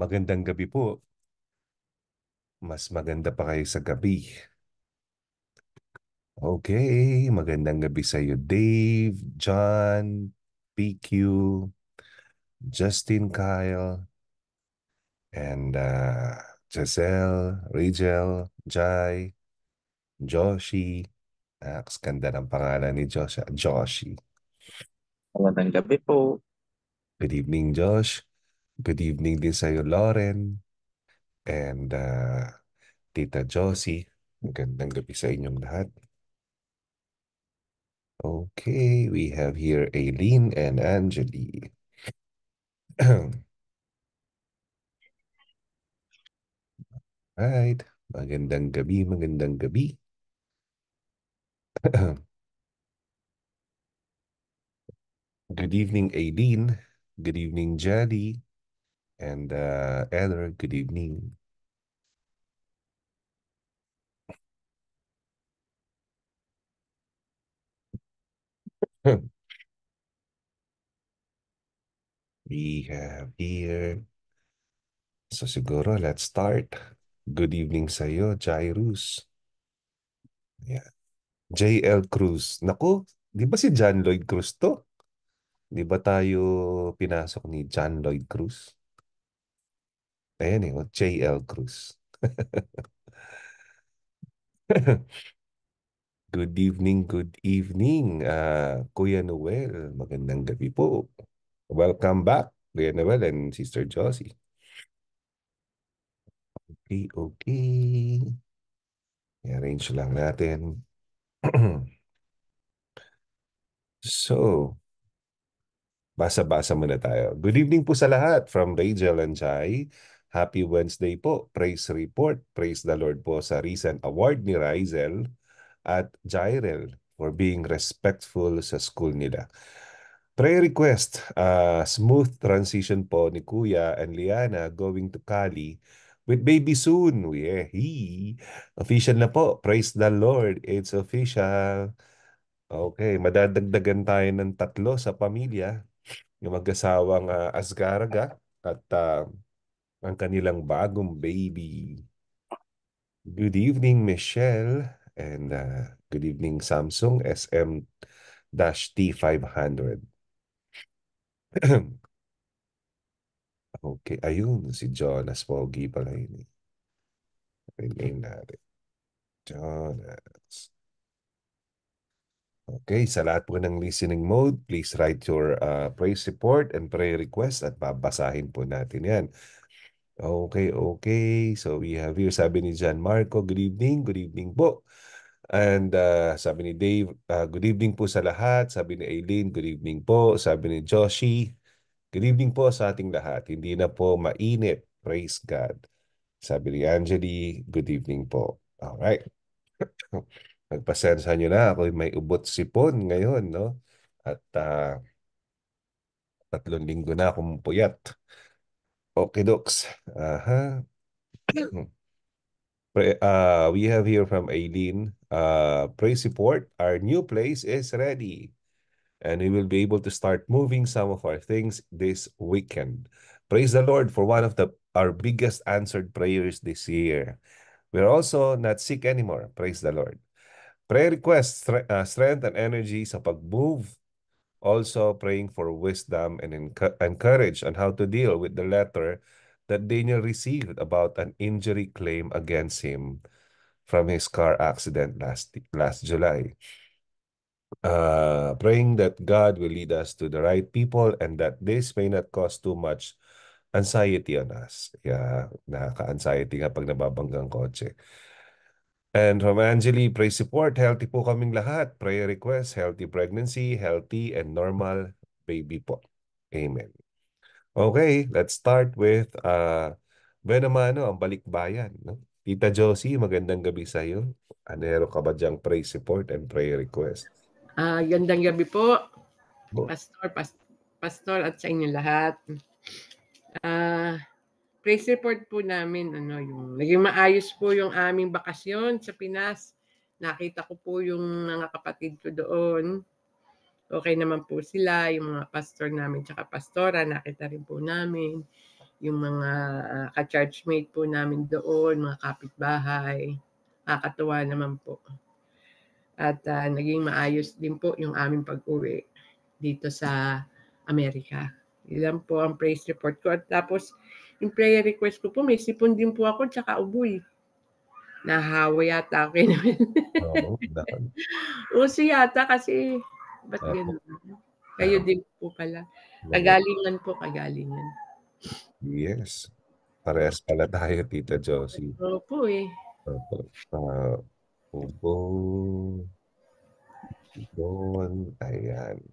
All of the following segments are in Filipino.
Magandang gabi po. Mas maganda pa kayo sa gabi. Okay, magandang gabi sa iyo Dave, John, PQ, Justin Kyle, and uh, Giselle, Rachel, Jai, Joshi. Ah, ganda ng pangalan ni Josh, Joshi. Magandang gabi po. Good evening, Josh. Good evening din sa iyo, Lauren. And uh, Tita Josie. Magandang gabi sa inyong lahat. Okay, we have here Aileen and Angeli. right. Magandang gabi, magandang gabi. Good evening, Aileen. Good evening, Jadi and uh, Edward, good evening. we have here. So siguro, let's start. Good evening sa'yo, Jairus. Yeah. JL Cruz. Naku, di ba si John Lloyd Cruz to? Di ba tayo pinasok ni John Lloyd Cruz? Ayan eh, oh, JL Cruz. good evening, good evening, uh, Kuya Noel. Magandang gabi po. Welcome back, Kuya Noel and Sister Josie. Okay, okay. I-arrange lang natin. so, basa-basa muna tayo. Good evening po sa lahat from Rachel and Jai. Happy Wednesday po. Praise report. Praise the Lord po sa recent award ni Rizel at Jirel for being respectful sa school nila. Prayer request, uh, smooth transition po ni Kuya and Liana going to Cali with baby soon. Yeah, he. Official na po. Praise the Lord. It's official. Okay, madadagdagan tayo ng tatlo sa pamilya. Yung mag-asawang uh, Asgaraga at uh, ang kanilang bagong baby. Good evening, Michelle. And uh, good evening, Samsung SM-T500. okay, ayun, si Jonas Pogi pala yun. Eh. Rename natin. Jonas. Okay, sa lahat po ng listening mode, please write your uh, praise report and prayer request at babasahin po natin yan. Okay, okay. So we have here, sabi ni John Marco, good evening, good evening po. And uh, sabi ni Dave, uh, good evening po sa lahat. Sabi ni Aileen, good evening po. Sabi ni Joshi, good evening po sa ating lahat. Hindi na po mainit. Praise God. Sabi ni Angeli, good evening po. Alright. Nagpasensya nyo na ako may ubot sipon ngayon, no? At uh, tatlong linggo na akong puyat. Okay, docs. Uh-huh. Uh, we have here from Aileen. Uh, praise support. Our new place is ready. And we will be able to start moving some of our things this weekend. Praise the Lord for one of the our biggest answered prayers this year. We're also not sick anymore. Praise the Lord. Prayer requests, uh, strength and energy sa pag-move also praying for wisdom and encourage on how to deal with the letter that Daniel received about an injury claim against him from his car accident last, last July. Uh, praying that God will lead us to the right people and that this may not cause too much anxiety on us. Yeah, nakaka-anxiety nga pag nababanggang kotse. And from Anjali, pray support. Healthy po kaming lahat. Prayer request, healthy pregnancy, healthy and normal baby po. Amen. Okay, let's start with uh, Benamano, ang balikbayan. No? Tita Josie, magandang gabi sa iyo. Anero ka ba diyang pray support and prayer request? Ah, uh, gandang gabi po. Oh. Pastor, pastor at sa inyo lahat. Ah, uh, praise report po namin, ano, yung, naging maayos po yung aming bakasyon sa Pinas. Nakita ko po yung mga kapatid ko doon. Okay naman po sila, yung mga pastor namin tsaka pastora, nakita rin po namin. Yung mga uh, ah, ka-churchmate po namin doon, mga kapitbahay. Nakakatuwa naman po. At uh, naging maayos din po yung aming pag-uwi dito sa Amerika. Ilan po ang praise report ko. At tapos, yung prayer request ko po, may sipon din po ako tsaka uboy. Nahawa yata ako eh. Oo, Oo, Uso yata kasi, ba't oh. ganun? Kayo din po pala. Kagalingan po, kagalingan. Yes. Parehas pala tayo, Tita Josie. Opo eh. Opo. Uh, ubo. Doon. Ayan.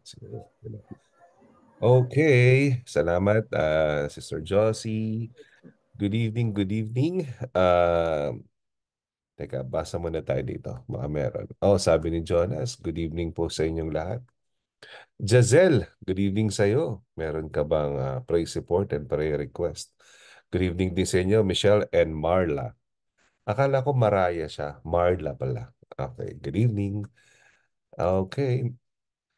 Okay, salamat uh, Sister Josie. Good evening, good evening. Uh, teka, basa muna tayo dito. Mga meron. Oh, sabi ni Jonas, good evening po sa inyong lahat. Jazelle, good evening sa iyo. Meron ka bang uh, ah, prayer support and prayer request? Good evening din sa inyo, Michelle and Marla. Akala ko Maraya siya. Marla pala. Okay, good evening. Okay,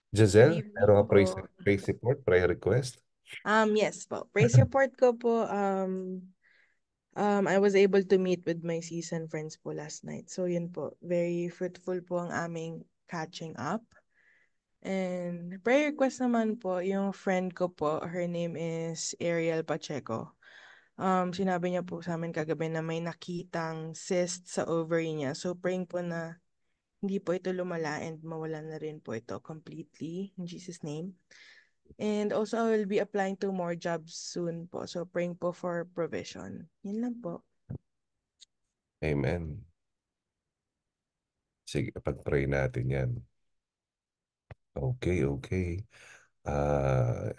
Giselle, meron ka praise, praise report, prayer request? Um, yes po. Praise report ko po, um, um, I was able to meet with my season friends po last night. So yun po, very fruitful po ang aming catching up. And prayer request naman po, yung friend ko po, her name is Ariel Pacheco. Um, sinabi niya po sa amin kagabi na may nakitang cyst sa ovary niya. So praying po na hindi po ito lumala and mawala na rin po ito completely in Jesus name. And also I will be applying to more jobs soon po. So praying po for provision. Yan lang po. Amen. Sige, pag-pray natin yan. Okay, okay. Uh,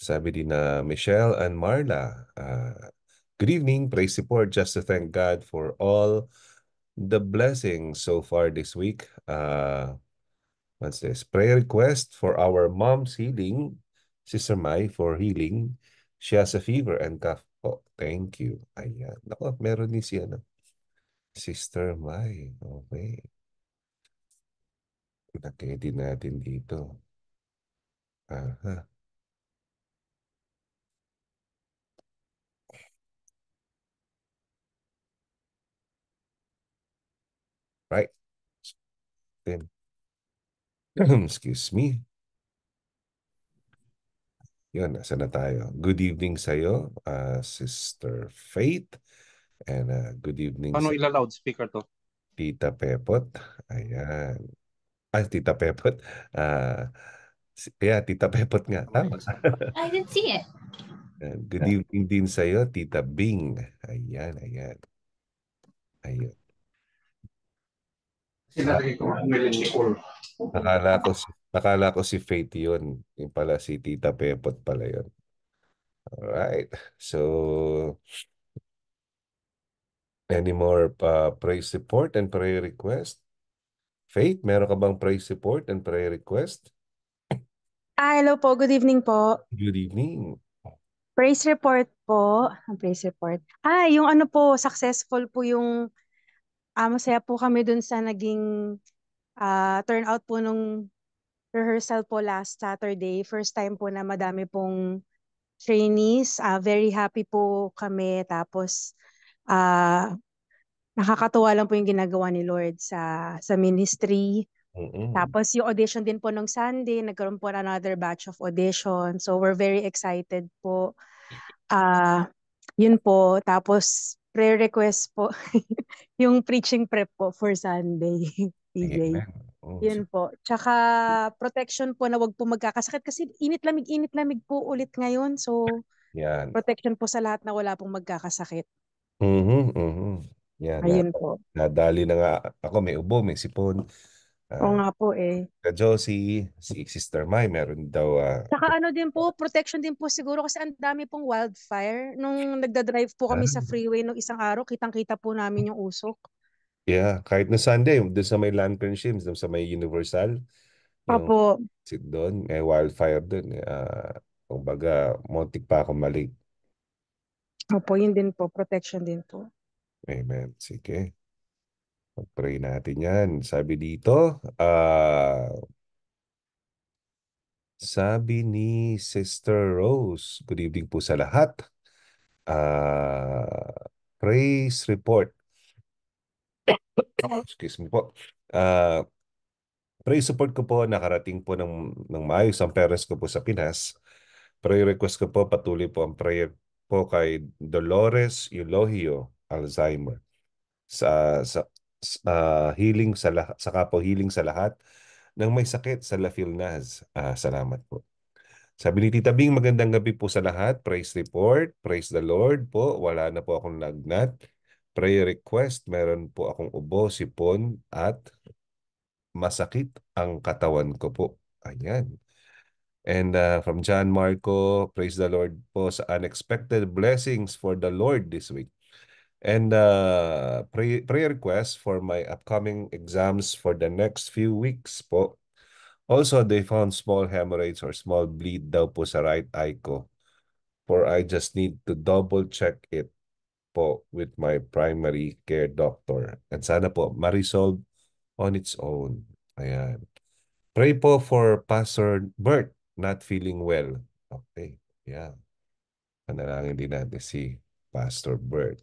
sabi din na Michelle and Marla, uh, good evening, praise support, just to thank God for all the blessings so far this week. Uh, what's this? Prayer request for our mom's healing, Sister Mai, for healing. She has a fever and cough. Oh, thank you. Ayan. Naku, meron ni siya ano. Sister Mai. Okay. Lagay natin dito. Aha. natin. Excuse me. Yun, nasa na tayo. Good evening sa iyo, uh, ah, Sister Faith. And uh, good evening Paano ila loudspeaker to? Tita Pepot. Ayan. Ah, Tita Pepot. Uh, yeah, Tita Pepot nga. Tama. I didn't see it. Good evening din sa iyo, Tita Bing. Ayan, ayan. Ayun. Sinabi ko ang Melanie Nakala ko si Nakala ko si Faith yun. Yung pala si Tita Pepot pala yun. Alright. So, any more uh, praise support and prayer request? Faith, meron ka bang praise support and prayer request? Ah, hello po. Good evening po. Good evening. Praise report po. Praise report. Ah, yung ano po, successful po yung Ah, masaya po kami dun sa naging, ah, turnout po nung rehearsal po last Saturday. First time po na madami pong trainees. Ah, very happy po kami tapos, uh, nakakatuwa lang po yung ginagawa ni Lord sa sa ministry. Mm. Tapos yung audition din po nung Sunday, nagkaroon po another batch of audition. So we're very excited po. Uh, yun po tapos prayer request po. yung preaching prep po for Sunday, PJ. Oh, Yun po. Tsaka protection po na wag po magkakasakit kasi init lamig init lamig po ulit ngayon. So yan. protection po sa lahat na wala pong magkakasakit. Mhm, mhm. Yan. Ayun na, po. Nadali na nga ako may ubo, may sipon. Oo ah, nga po eh. Ka Josie, si Sister Mai, meron daw ah, Saka ano din po, protection din po siguro kasi ang dami pong wildfire. Nung nagda-drive po kami sa ah. freeway nung isang araw, kitang-kita po namin yung usok. yeah, kahit na Sunday, doon sa may Lantern Shims, doon sa may Universal, yung Apo, sit doon, may wildfire doon. Eh, ah kung baga, montik pa ako mali. opo, yun din po, protection din po. Amen. Sige. Pag-try natin yan. Sabi dito, uh, sabi ni Sister Rose, good evening po sa lahat. Uh, praise report. Excuse me po. Uh, praise support ko po, nakarating po ng, ng maayos ang parents ko po sa Pinas. Prayer request ko po, patuloy po ang prayer po kay Dolores Eulogio Alzheimer. Sa, sa uh, healing sa, lah- sa kapo healing sa lahat ng may sakit sa La Filnaz. Uh, ah, salamat po. Sabi ni Tita Bing, magandang gabi po sa lahat. Praise report. Praise the Lord po. Wala na po akong lagnat. Prayer request. Meron po akong ubo, sipon at masakit ang katawan ko po. Ayan. And uh, from John Marco, praise the Lord po sa unexpected blessings for the Lord this week and uh, pray, prayer requests for my upcoming exams for the next few weeks po. Also, they found small hemorrhage or small bleed daw po sa right eye ko. For I just need to double check it po with my primary care doctor. And sana po ma-resolve on its own. Ayan. Pray po for Pastor Bert not feeling well. Okay. Yeah. Panalangin din natin si Pastor Bert.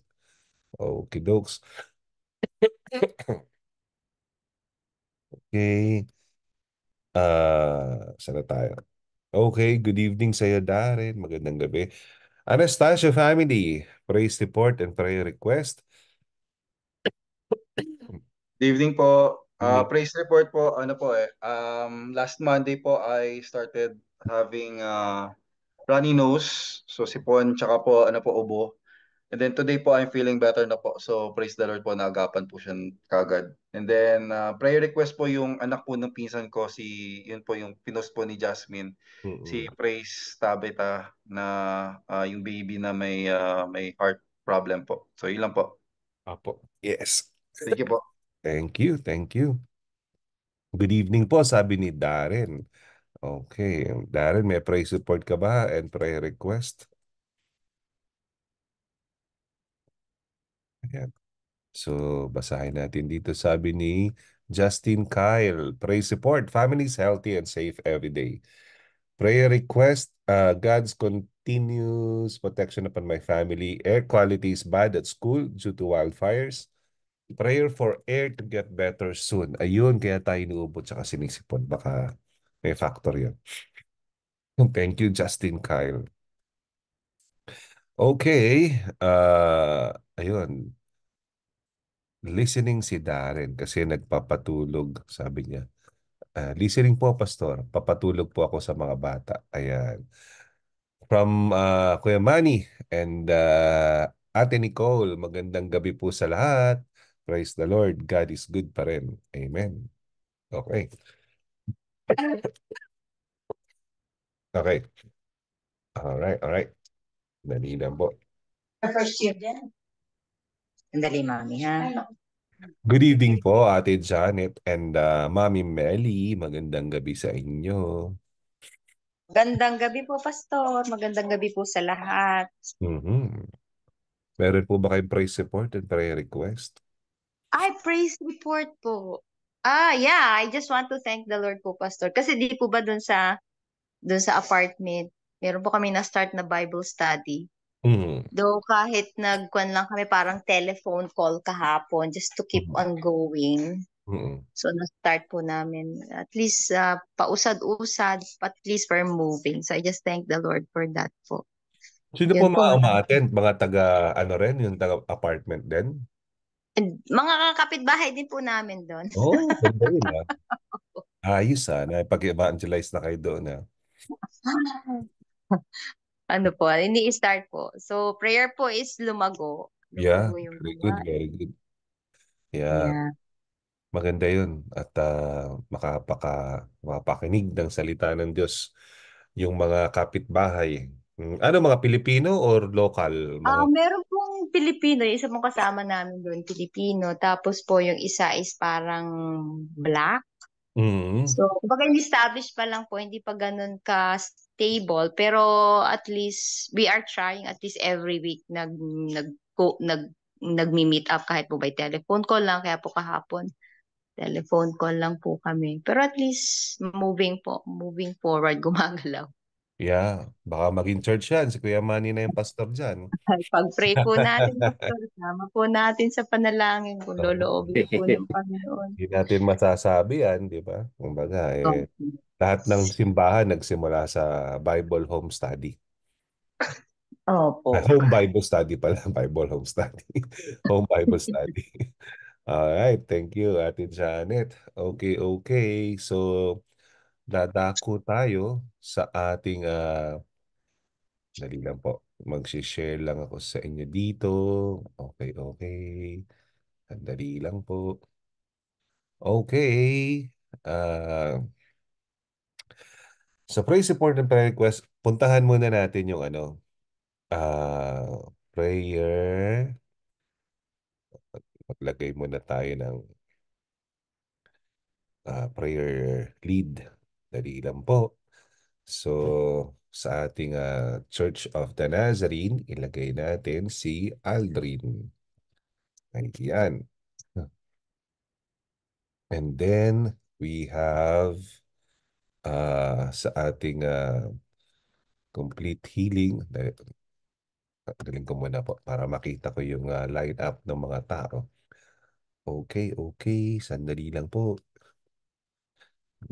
Okay, dokes. okay. Uh, sana tayo? Okay, good evening sa'yo, Darren. Magandang gabi. Anastasia family, praise report and prayer request. Good evening po. Uh, praise report po, ano po eh. Um, last Monday po, I started having uh, runny nose. So sipon, tsaka po, ano po, ubo. And then today po, I'm feeling better na po. So praise the Lord po, naagapan po siya kagad. And then uh, prayer request po yung anak po ng pinsan ko, si, yun po yung pinost po ni Jasmine. Mm-hmm. Si Praise Tabeta na uh, yung baby na may, uh, may heart problem po. So yun lang po. Apo. Yes. Thank you po. thank you, thank you. Good evening po, sabi ni Darren. Okay. Darren, may prayer support ka ba and prayer request? Bethlehem. So, basahin natin dito. Sabi ni Justin Kyle, pray support families healthy and safe every day. Prayer request, uh, God's continuous protection upon my family. Air quality is bad at school due to wildfires. Prayer for air to get better soon. Ayun, kaya tayo inuubot sa sinisipon. Baka may factor yun. Thank you, Justin Kyle. Okay. Uh, ayun listening si Darren kasi nagpapatulog, sabi niya. Uh, listening po, Pastor. Papatulog po ako sa mga bata. Ayan. From uh, Kuya Manny and uh, Ate Nicole, magandang gabi po sa lahat. Praise the Lord. God is good pa rin. Amen. Okay. Okay. All right, all right. Nanihinan po. First year din. Sandali, Mami, ha? Ano? Good evening po, Ate Janet and uh, Mami Melly. Magandang gabi sa inyo. Gandang gabi po, Pastor. Magandang gabi po sa lahat. Mm-hmm. Meron po ba kayong praise support and prayer request? I praise report po. Ah, yeah. I just want to thank the Lord po, Pastor. Kasi di po ba dun sa, dun sa apartment, meron po kami na-start na Bible study. Mm. Though kahit nagkuan lang kami parang telephone call kahapon just to keep mm. on going. Mm. So na-start po namin. At least uh, pausad-usad, at least we're moving. So I just thank the Lord for that po. Sino po, po mga umaattend? Mga taga ano rin, yung taga apartment din? And Mga kapitbahay din po namin doon. Oh, ganda yun ah. Ayos ah, napag-evangelize na kayo doon ah. ano po, ini-start po. So, prayer po is lumago. lumago yeah, very good, very good. Yeah. yeah. Maganda yun. At uh, makapaka, makapakinig ng salita ng Diyos yung mga kapitbahay. Hmm, ano, mga Pilipino or local? Mga... Uh, meron pong Pilipino. Yung isa pong kasama namin doon, Pilipino. Tapos po yung isa is parang black. Mm-hmm. So, kumbaga in-establish pa lang po, hindi pa ganun ka stable pero at least we are trying at least every week nag nag nag nagmi-meet up kahit po by telephone call lang kaya po kahapon telephone call lang po kami pero at least moving po moving forward gumagalaw Yeah, baka maging church yan. Si Kuya Manny na yung pastor dyan. Pag-pray po natin, pastor. Sama po natin sa panalangin kung loloobin po ng Panginoon. Hindi natin masasabi yan, di ba? Kumbaga, eh, okay. Lahat ng simbahan nagsimula sa Bible Home Study. Opo. Ah, home Bible Study pala. Bible Home Study. home Bible Study. Alright, thank you Ate Janet. Okay, okay. So, dadako tayo sa ating... Uh, dali lang po. Mag-share lang ako sa inyo dito. Okay, okay. Sandali lang po. Okay. Uh, sa pray, support, and prayer request, puntahan muna natin yung ano, uh, prayer. Maglagay muna tayo ng uh, prayer lead. Dali lang po. So, sa ating uh, Church of the Nazarene, ilagay natin si Aldrin. Ayan. And then, we have uh, sa ating uh, complete healing. Ah, galing ko muna po para makita ko yung uh, line up ng mga tao. Okay, okay. Sandali lang po.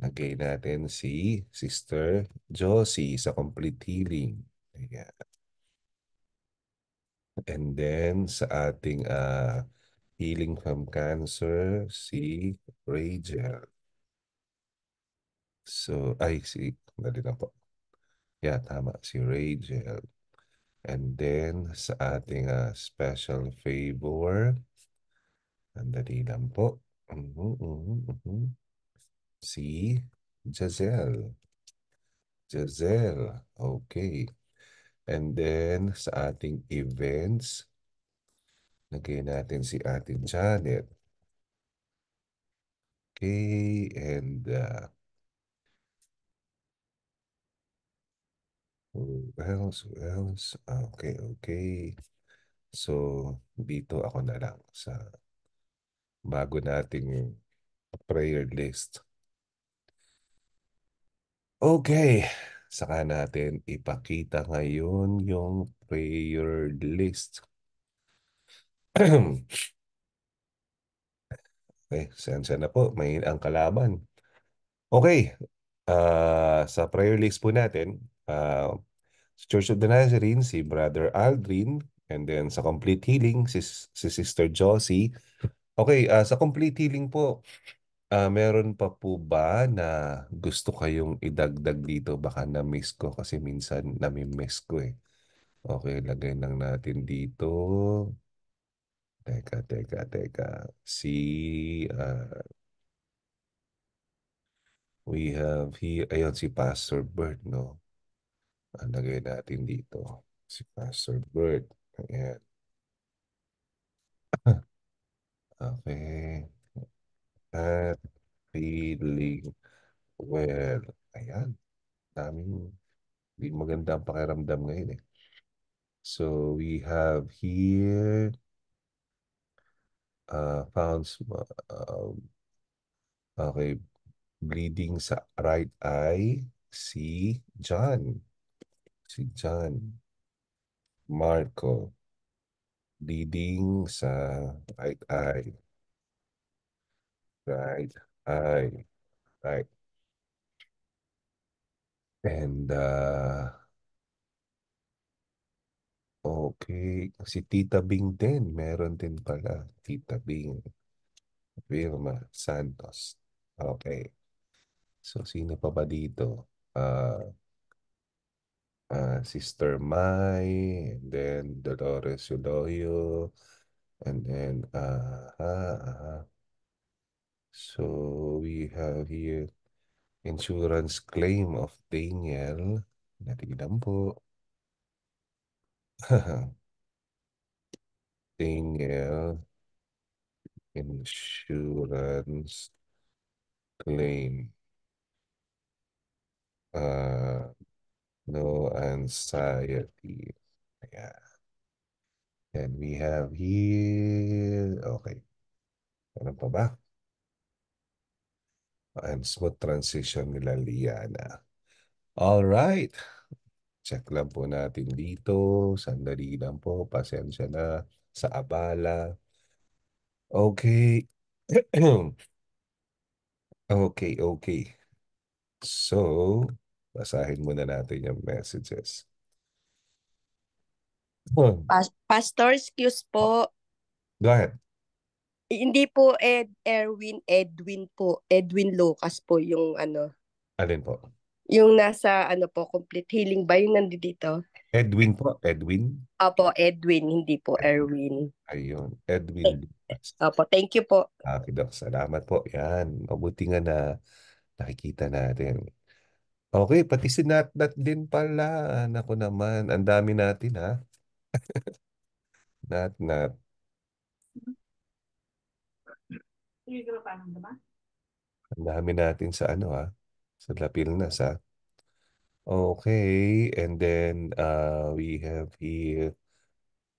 Lagay natin si Sister Josie sa complete healing. Ayan. And then sa ating uh, healing from cancer, si Rachel. So, ay, si, dali lang po. Yeah, tama, si Rachel. And then, sa ating uh, special favor, dali lang po. Mm -hmm, mm -hmm, mm -hmm. Si Jazelle. Jazelle. Okay. And then, sa ating events, lagay natin si ating Janet. Okay, and uh, Oh, Who else? Who else? Ah, okay, okay. So, dito ako na lang sa bago nating prayer list. Okay, saka natin ipakita ngayon yung prayer list. okay, eh, sensya na po. May ang kalaban. Okay, uh, sa prayer list po natin, uh, Church of the Nazarene, si Brother Aldrin, and then sa Complete Healing, si, si Sister Josie. Okay, uh, sa Complete Healing po, uh, meron pa po ba na gusto kayong idagdag dito? Baka na-miss ko kasi minsan nami-miss ko eh. Okay, lagay lang natin dito. Teka, teka, teka. Si, uh, we have here, ayun si Pastor Bert, no? Alagay natin dito si Pastor Bird. Ayan. Okay. At feeling well. Ayan. Daming hindi maganda ang pakiramdam ngayon eh. So we have here uh, found um, okay bleeding sa right eye si John si John Marco leading sa right eye. Right eye. Right. And uh, okay, si Tita Bing din. Meron din pala. Tita Bing. Vilma Santos. Okay. So, sino pa ba dito? Uh, uh, Sister Mai, and then Dolores Uloyo, and then uh, ah, -huh, ah, uh so we have here insurance claim of Daniel. Natigilan po. Daniel insurance claim. Uh, no anxiety. Ayan. And we have here, okay. Ano pa ba? And smooth transition nila Liana. All right. Check lang po natin dito. Sandali lang po. Pasensya na sa abala. Okay. okay, okay. So, Basahin muna natin yung messages. Hmm. Pastor, excuse po. Go ahead. Hindi po Ed Erwin Edwin po. Edwin Lucas po yung ano. Alin po? Yung nasa ano po, complete healing ba yung nandito? Edwin po, Edwin. Opo, Edwin, hindi po Erwin. Ayun, Edwin eh, Opo, thank you po. Okay, Doc, salamat po. Yan, mabuti nga na nakikita natin. Okay, pati si Nat-Nat din pala. Nako naman, ang dami natin ha. Nat-Nat. Ang dami natin sa ano ha. Sa lapil na sa. Okay, and then uh, we have here.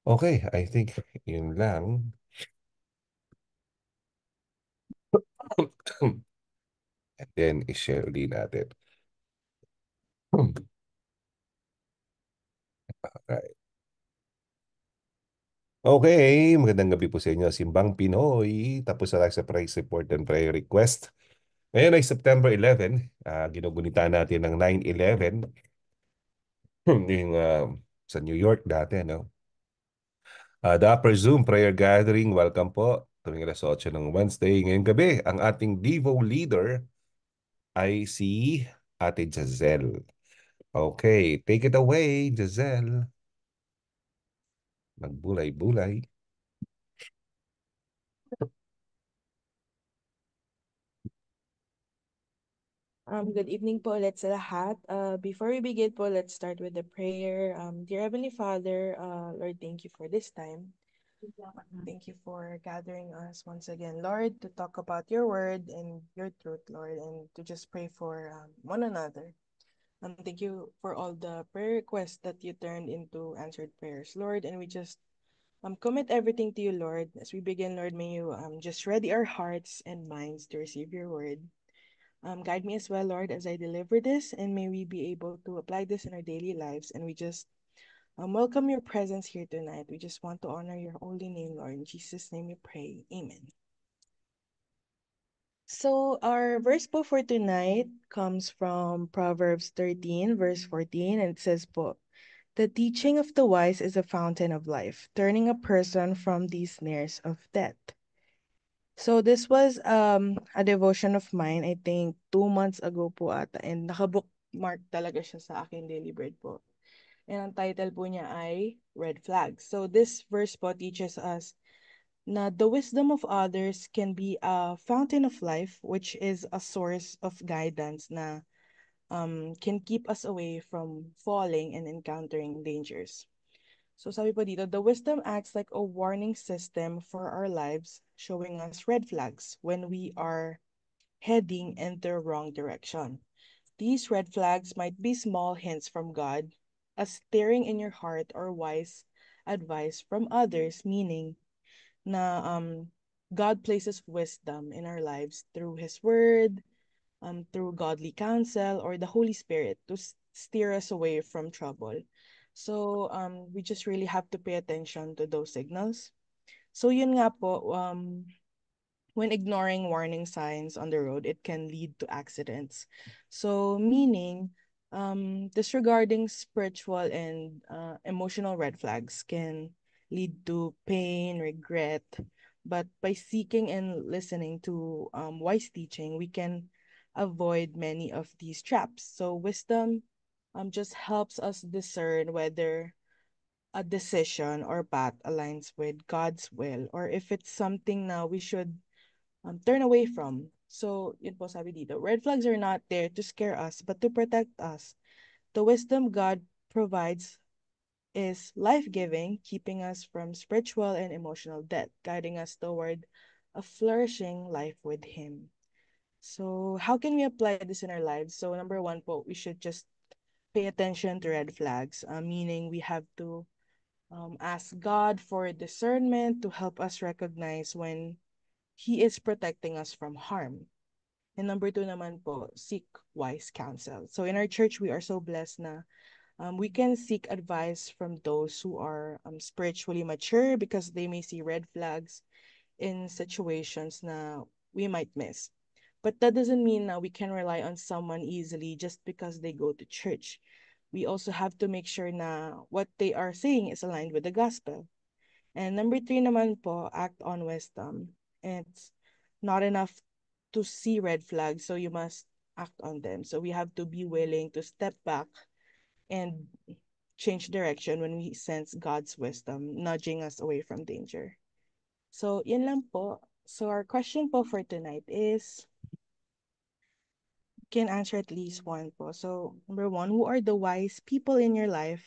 Okay, I think yun lang. and then i-share din natin. Hmm. All Okay, magandang gabi po sa inyo, Simbang Pinoy. Tapos na sa price support and prayer request. Ngayon ay September 11, uh, ah, ginugunita natin ng 9-11. Hmm, yung uh, sa New York dati, no? Uh, the Upper Zoom Prayer Gathering, welcome po. Tuwing alas 8 ng Wednesday. Ngayong gabi, ang ating Devo leader ay si Ate Jazelle. Okay, take it away, Giselle. Magbulay-bulay. Um, good evening po ulit sa lahat. Uh, before we begin po, let's start with the prayer. Um, Dear Heavenly Father, uh, Lord, thank you for this time. Thank you for gathering us once again, Lord, to talk about your word and your truth, Lord, and to just pray for um, one another. And thank you for all the prayer requests that you turned into answered prayers, Lord. And we just um, commit everything to you, Lord. As we begin, Lord, may you um, just ready our hearts and minds to receive your word. Um, guide me as well, Lord, as I deliver this, and may we be able to apply this in our daily lives. And we just um, welcome your presence here tonight. We just want to honor your holy name, Lord. In Jesus' name we pray. Amen. So our verse po for tonight comes from Proverbs 13, verse 14, and it says po, The teaching of the wise is a fountain of life, turning a person from the snares of death. So this was um a devotion of mine, I think two months ago po ata, and nakabookmark talaga siya sa akin daily bread po. And ang title po niya ay Red Flag. So this verse po teaches us na the wisdom of others can be a fountain of life, which is a source of guidance na um, can keep us away from falling and encountering dangers. So sabi po dito, the wisdom acts like a warning system for our lives, showing us red flags when we are heading in the wrong direction. These red flags might be small hints from God, a stirring in your heart, or wise advice from others, meaning na um, God places wisdom in our lives through His Word, um, through godly counsel, or the Holy Spirit to steer us away from trouble. So um, we just really have to pay attention to those signals. So yun nga po, um, when ignoring warning signs on the road, it can lead to accidents. So meaning, um, disregarding spiritual and uh, emotional red flags can lead to pain, regret. But by seeking and listening to um, wise teaching, we can avoid many of these traps. So wisdom um, just helps us discern whether a decision or path aligns with God's will or if it's something now we should um, turn away from. So, yun po sabi dito, red flags are not there to scare us but to protect us. The wisdom God provides is life giving, keeping us from spiritual and emotional death, guiding us toward a flourishing life with Him. So, how can we apply this in our lives? So, number one, po, we should just pay attention to red flags, uh, meaning we have to um, ask God for discernment to help us recognize when He is protecting us from harm. And number two naman po, seek wise counsel. So in our church, we are so blessed na um, we can seek advice from those who are um, spiritually mature because they may see red flags in situations that we might miss. But that doesn't mean that we can rely on someone easily just because they go to church. We also have to make sure that what they are saying is aligned with the gospel. And number three naman po, act on wisdom. It's not enough to see red flags, so you must act on them. So we have to be willing to step back and change direction when we sense God's wisdom nudging us away from danger. So, yun lang po. So, our question po for tonight is, can answer at least one po. So, number one, who are the wise people in your life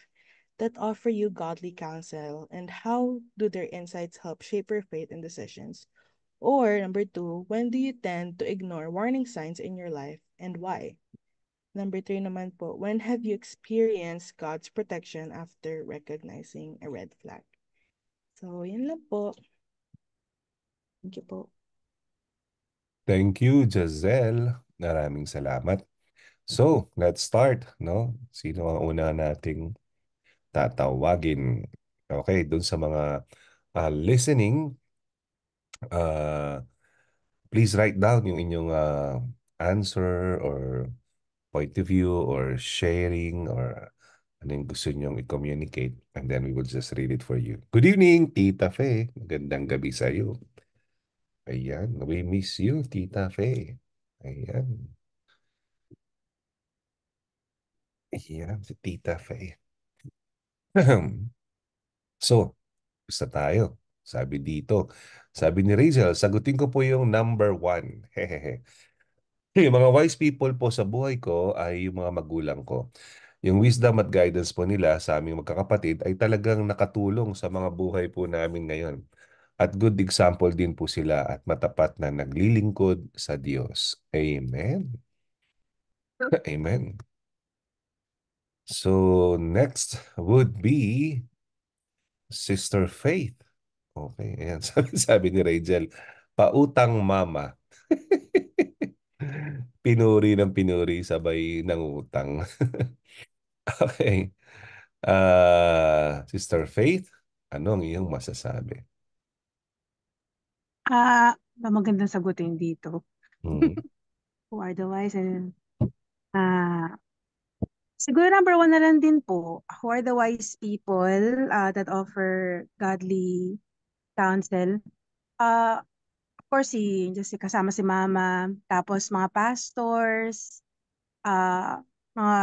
that offer you godly counsel and how do their insights help shape your faith and decisions? Or number two, when do you tend to ignore warning signs in your life and why? Number three naman po, when have you experienced God's protection after recognizing a red flag? So, yun lang po. Thank you po. Thank you, Giselle. Maraming salamat. So, let's start, no? Sino ang una nating tatawagin? Okay, dun sa mga uh, listening, uh, please write down yung inyong uh, answer or point of view or sharing or ano yung gusto nyong i-communicate and then we will just read it for you. Good evening, Tita Faye. Magandang gabi sa iyo. Ayan, we miss you, Tita Faye. Ayan. Ayan, si Tita Faye. so, gusto tayo. Sabi dito, sabi ni Rachel, sagutin ko po yung number one. Hehehe. Yung mga wise people po sa buhay ko ay yung mga magulang ko. Yung wisdom at guidance po nila sa aming magkakapatid ay talagang nakatulong sa mga buhay po namin ngayon. At good example din po sila at matapat na naglilingkod sa Diyos. Amen. Amen. So next would be Sister Faith. Okay, ayan. Sabi, sabi ni Rachel, pautang mama pinuri ng pinuri, sabay utang. okay. Uh, Sister Faith, ano ang iyong masasabi? Ah, uh, magandang sagutin dito. Hmm. Who are the wise and ah uh, Siguro number one na lang din po, who are the wise people uh, that offer godly counsel? Uh, course, si, si kasama si mama, tapos mga pastors, uh, mga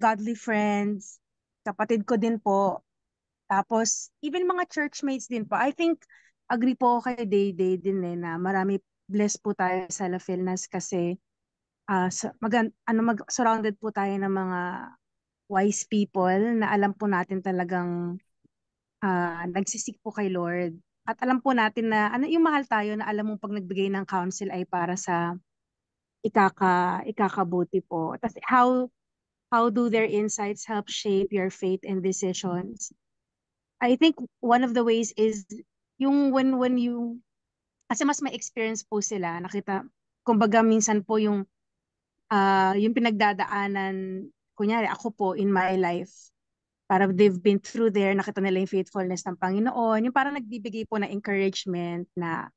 godly friends, kapatid ko din po, tapos even mga churchmates din po. I think agree po kay Day Day din eh na marami blessed po tayo sa La Filnas kasi uh, ah, mag, ano, mag, surrounded po tayo ng mga wise people na alam po natin talagang uh, nagsisik po kay Lord at alam po natin na ano yung mahal tayo na alam mong pag nagbigay ng counsel ay para sa ikaka ikakabuti po. Tapos how how do their insights help shape your faith and decisions? I think one of the ways is yung when when you kasi mas may experience po sila, nakita kumbaga minsan po yung uh, yung pinagdadaanan kunyari ako po in my life parang they've been through there, nakita nila yung faithfulness ng Panginoon, yung parang nagbibigay po ng encouragement na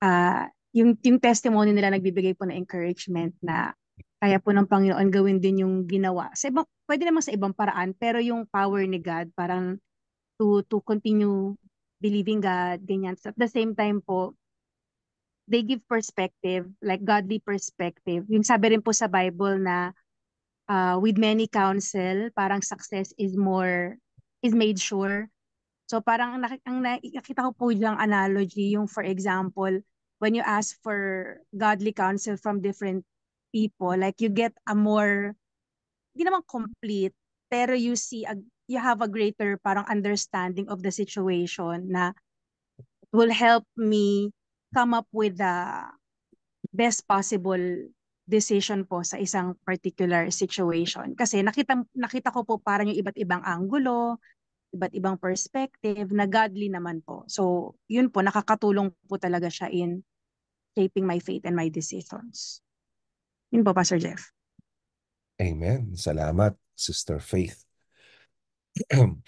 uh, yung, yung testimony nila nagbibigay po ng encouragement na kaya po ng Panginoon gawin din yung ginawa. Sa ibang, pwede naman sa ibang paraan, pero yung power ni God, parang to, to continue believing God, ganyan. So at the same time po, they give perspective, like godly perspective. Yung sabi rin po sa Bible na uh, with many counsel, parang success is more, is made sure. So parang ang, ang nakikita ko po yung analogy, yung for example, when you ask for godly counsel from different people, like you get a more, hindi naman complete, pero you see, a, you have a greater parang understanding of the situation na will help me come up with the best possible decision po sa isang particular situation. Kasi nakita, nakita ko po parang yung iba't ibang anggulo, iba't ibang perspective na godly naman po. So, yun po, nakakatulong po talaga siya in shaping my faith and my decisions. Yun po, Pastor Jeff. Amen. Salamat, Sister Faith.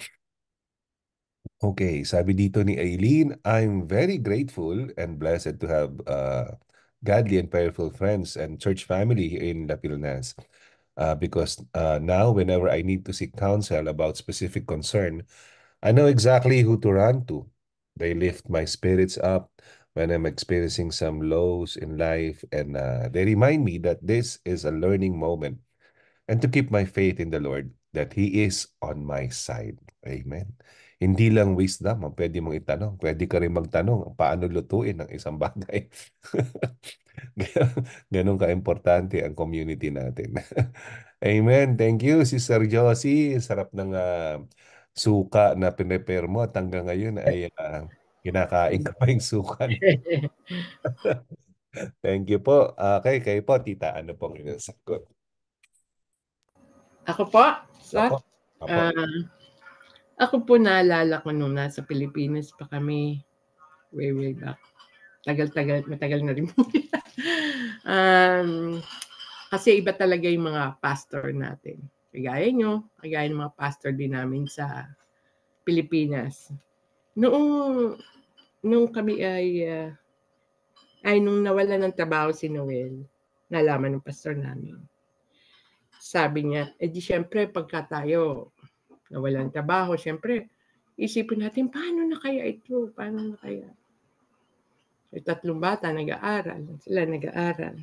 okay, sabi dito ni Aileen, I'm very grateful and blessed to have uh, godly and prayerful friends and church family in the Pilipinas. Uh, because uh, now, whenever I need to seek counsel about specific concern, I know exactly who to run to. They lift my spirits up when I'm experiencing some lows in life, and uh, they remind me that this is a learning moment and to keep my faith in the Lord that He is on my side. Amen. Hindi lang waste ang pwede mong itanong. Pwede ka rin magtanong paano lutuin ang isang bagay. Ganon ka-importante ang community natin. Amen. Thank you, Sister Josie. Sarap ng uh, suka na pinrepare mo at hanggang ngayon ay uh, kinakain ka pa yung suka. Thank you po. Okay, kayo po, tita, ano pong inasagot? Ako po? Sa, Ako? Ako. Uh, ah, ako po naalala ko nung nasa Pilipinas pa kami, way, way back. Tagal-tagal, matagal na rin po um, Kasi iba talaga yung mga pastor natin. Kagaya nyo, kagaya ng mga pastor din namin sa Pilipinas. Noong, noong kami ay, uh, ay nung nawala ng trabaho si Noel, nalaman ng pastor namin. Sabi niya, edi eh, syempre pagka tayo na walang trabaho, siyempre, isipin natin, paano na kaya ito? Paano na kaya? So, tatlong bata, nag-aaral. Sila nag-aaral.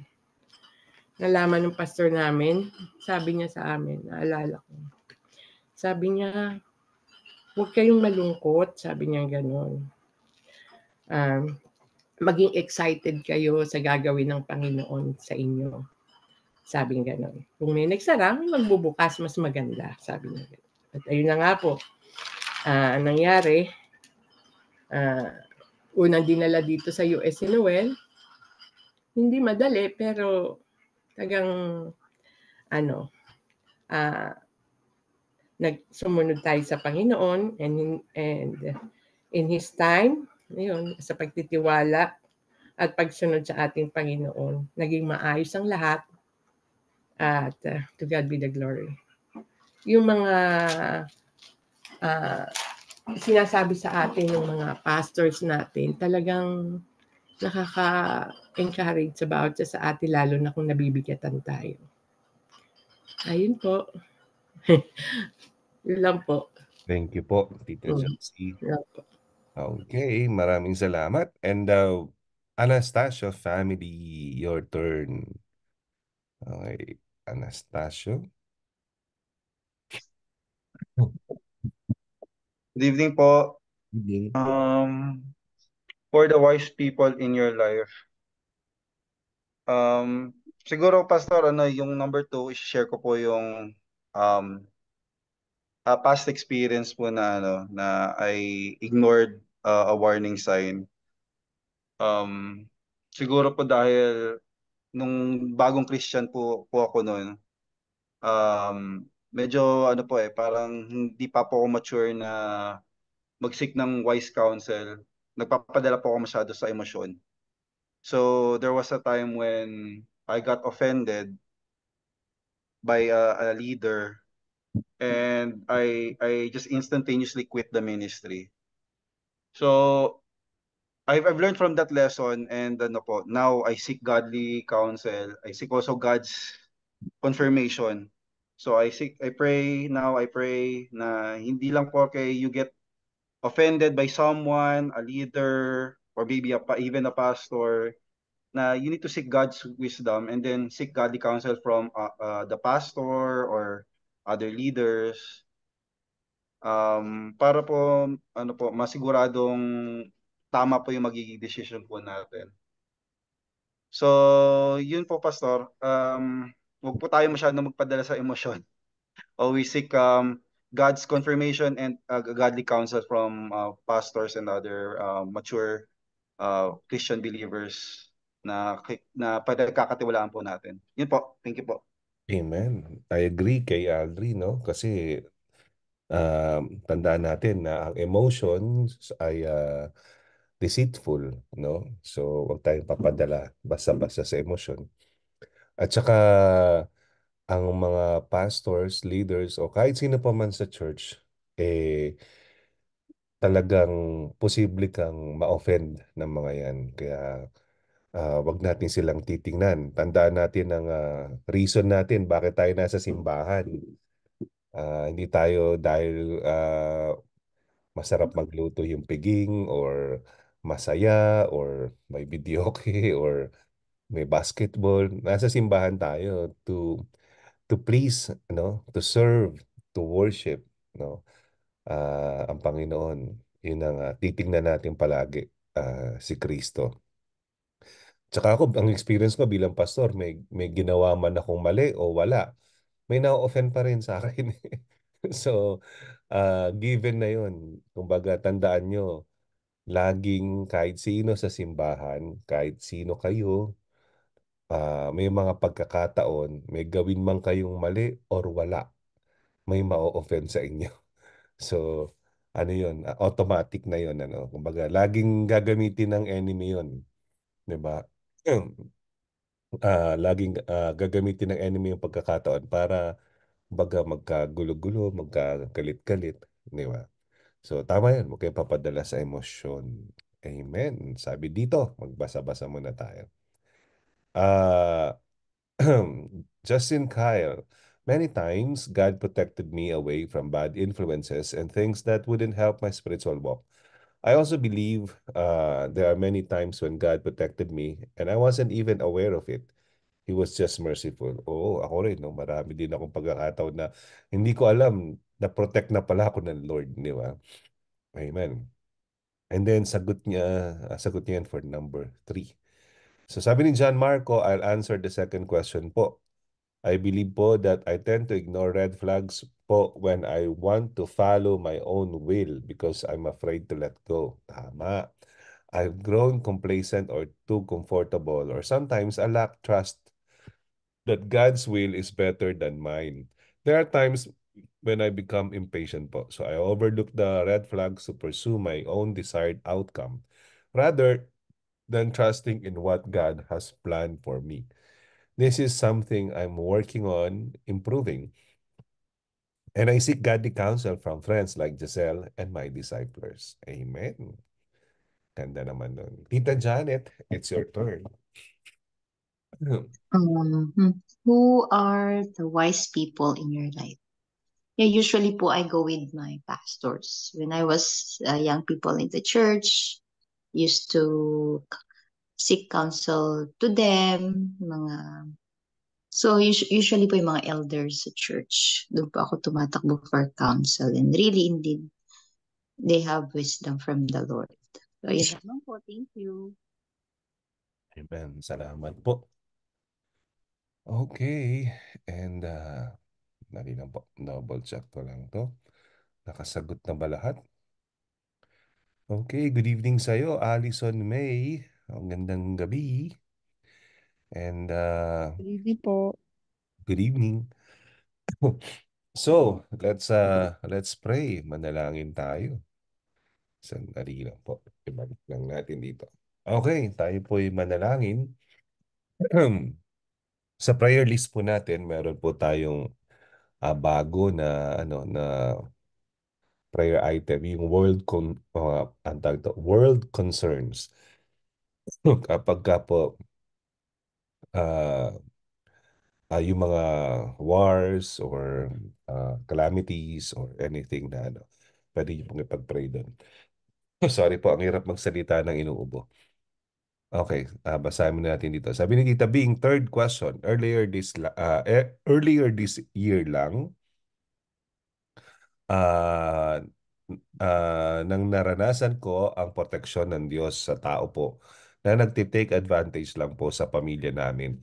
Nalaman ng pastor namin, sabi niya sa amin, naalala ko. Sabi niya, huwag kayong malungkot, sabi niya gano'n. Um, maging excited kayo sa gagawin ng Panginoon sa inyo. Sabi niya gano'n. Kung may nagsara, magbubukas, mas maganda, sabi niya gano'n. At ayun na nga po, uh, ang nangyari, uh, unang dinala dito sa US si Noel. Hindi madali, pero tagang ano, uh, nagsumunod tayo sa Panginoon and in, and in His time, yun, sa pagtitiwala at pagsunod sa ating Panginoon, naging maayos ang lahat. At uh, to God be the glory yung mga uh, sinasabi sa atin ng mga pastors natin, talagang nakaka-encourage about sa atin, lalo na kung nabibigatan tayo. Ayun po. Yun lang po. Thank you po, Tita mm. okay, maraming salamat. And uh, Anastasio family, your turn. Okay, Anastasio. Good evening po. Good evening. Um, for the wise people in your life, um, siguro Pastor, ano, yung number two, share ko po yung um, uh, past experience po na, ano, na I ignored uh, a warning sign. Um, siguro po dahil nung bagong Christian po, po ako noon, um, medyo ano po eh, parang hindi pa po ako mature na mag-seek ng wise counsel. Nagpapadala po ako masyado sa emosyon. So there was a time when I got offended by a, a leader and I I just instantaneously quit the ministry. So I've I've learned from that lesson and ano po, now I seek godly counsel. I seek also God's confirmation So I seek, I pray now, I pray na hindi lang po kay you get offended by someone, a leader, or maybe a, even a pastor, na you need to seek God's wisdom and then seek godly counsel from uh, uh, the pastor or other leaders um, para po ano po masiguradong tama po yung magiging decision po natin. So, yun po pastor. Um, Huwag po tayo masyadong magpadala sa emosyon. Always seek um, God's confirmation and uh, godly counsel from uh, pastors and other uh, mature uh, Christian believers na na pagkakatiwalaan po natin. Yun po. Thank you po. Amen. I agree kay Aldri, no? Kasi uh, tandaan natin na ang emotions ay uh, deceitful, no? So, wag tayong papadala basta-basta sa emotion. At saka ang mga pastors, leaders, o kahit sino pa man sa church, eh, talagang posible kang ma-offend ng mga yan. Kaya uh, wag natin silang titingnan. Tandaan natin ang uh, reason natin bakit tayo nasa simbahan. Uh, hindi tayo dahil uh, masarap magluto yung piging or masaya or may videoke or may basketball. Nasa simbahan tayo to to please, no? to serve, to worship no? uh, ang Panginoon. Yun ang uh, titignan natin palagi uh, si Kristo. Tsaka ako, ang experience ko bilang pastor, may, may ginawa man akong mali o wala, may na-offend pa rin sa akin. Eh. so, uh, given na yun. Kumbaga, tandaan nyo, laging kahit sino sa simbahan, kahit sino kayo, Ah, may mga pagkakataon, may gawin man kayong mali or wala, may ma-offend sa inyo. So, ano yun, ah, automatic na yun. Ano? Kumbaga, laging gagamitin ng enemy yun. 'Di ba? Ah, laging ah, gagamitin ng enemy yung pagkakataon para baga magkagulo-gulo, magkagalit-galit, 'di ba? So tama 'yan, huwag kayong papadala sa emosyon. Amen. Sabi dito, magbasa-basa muna tayo. Uh, Justin Kyle, many times God protected me away from bad influences and things that wouldn't help my spiritual walk. I also believe uh, there are many times when God protected me and I wasn't even aware of it. He was just merciful. oh, ako rin. No? Marami din akong pagkakataon na hindi ko alam na protect na pala ako ng Lord. Di ba? Amen. And then sagot niya, ah, sagot niya for number three. So sabi ni John Marco, I'll answer the second question po. I believe po that I tend to ignore red flags po when I want to follow my own will because I'm afraid to let go. Tama. I've grown complacent or too comfortable or sometimes I lack trust that God's will is better than mine. There are times when I become impatient po. So I overlook the red flags to pursue my own desired outcome. Rather, than trusting in what God has planned for me. This is something I'm working on improving. And I seek godly counsel from friends like Giselle and my disciples. Amen. Ganda naman nun. Tita Janet, it's your turn. Um, who are the wise people in your life? Yeah, usually po I go with my pastors. When I was uh, young people in the church, used to seek counsel to them, mga So usually po yung mga elders sa church, doon po ako tumatakbo for counsel and really indeed they have wisdom from the Lord. So yun naman po, thank you. Amen. Salamat po. Okay. And uh, nalina po, double check ko lang to. Nakasagot na ba lahat? Okay, good evening sa'yo, Allison May. Ang gandang gabi. And uh, Good evening po. good evening. So, let's uh, let's pray. Manalangin tayo. Sandali lang po. Ibalik lang natin dito. Okay, tayo po'y manalangin. Sa prayer list po natin, meron po tayong ah, bago na ano na prayer item, yung world con uh, ang tawag to, world concerns. Kapag ah, ka po uh, uh, yung mga wars or uh, calamities or anything na ano, pwede niyo pong ipag-pray doon. Sorry po, ang hirap magsalita ng inuubo. Okay, uh, basahin muna natin dito. Sabi ni Tita Bing, third question, earlier this uh, earlier this year lang, uh, uh, nang naranasan ko ang proteksyon ng Diyos sa tao po na nagtitake advantage lang po sa pamilya namin.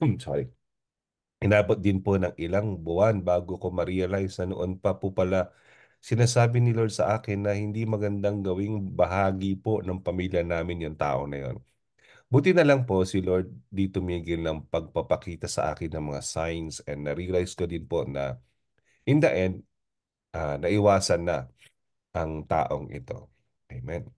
Hmm, sorry. Inabot din po ng ilang buwan bago ko ma-realize na noon pa po pala sinasabi ni Lord sa akin na hindi magandang gawing bahagi po ng pamilya namin yung tao na yon. Buti na lang po si Lord di tumigil ng pagpapakita sa akin ng mga signs and na-realize ko din po na in the end, uh, naiwasan na ang taong ito. Amen.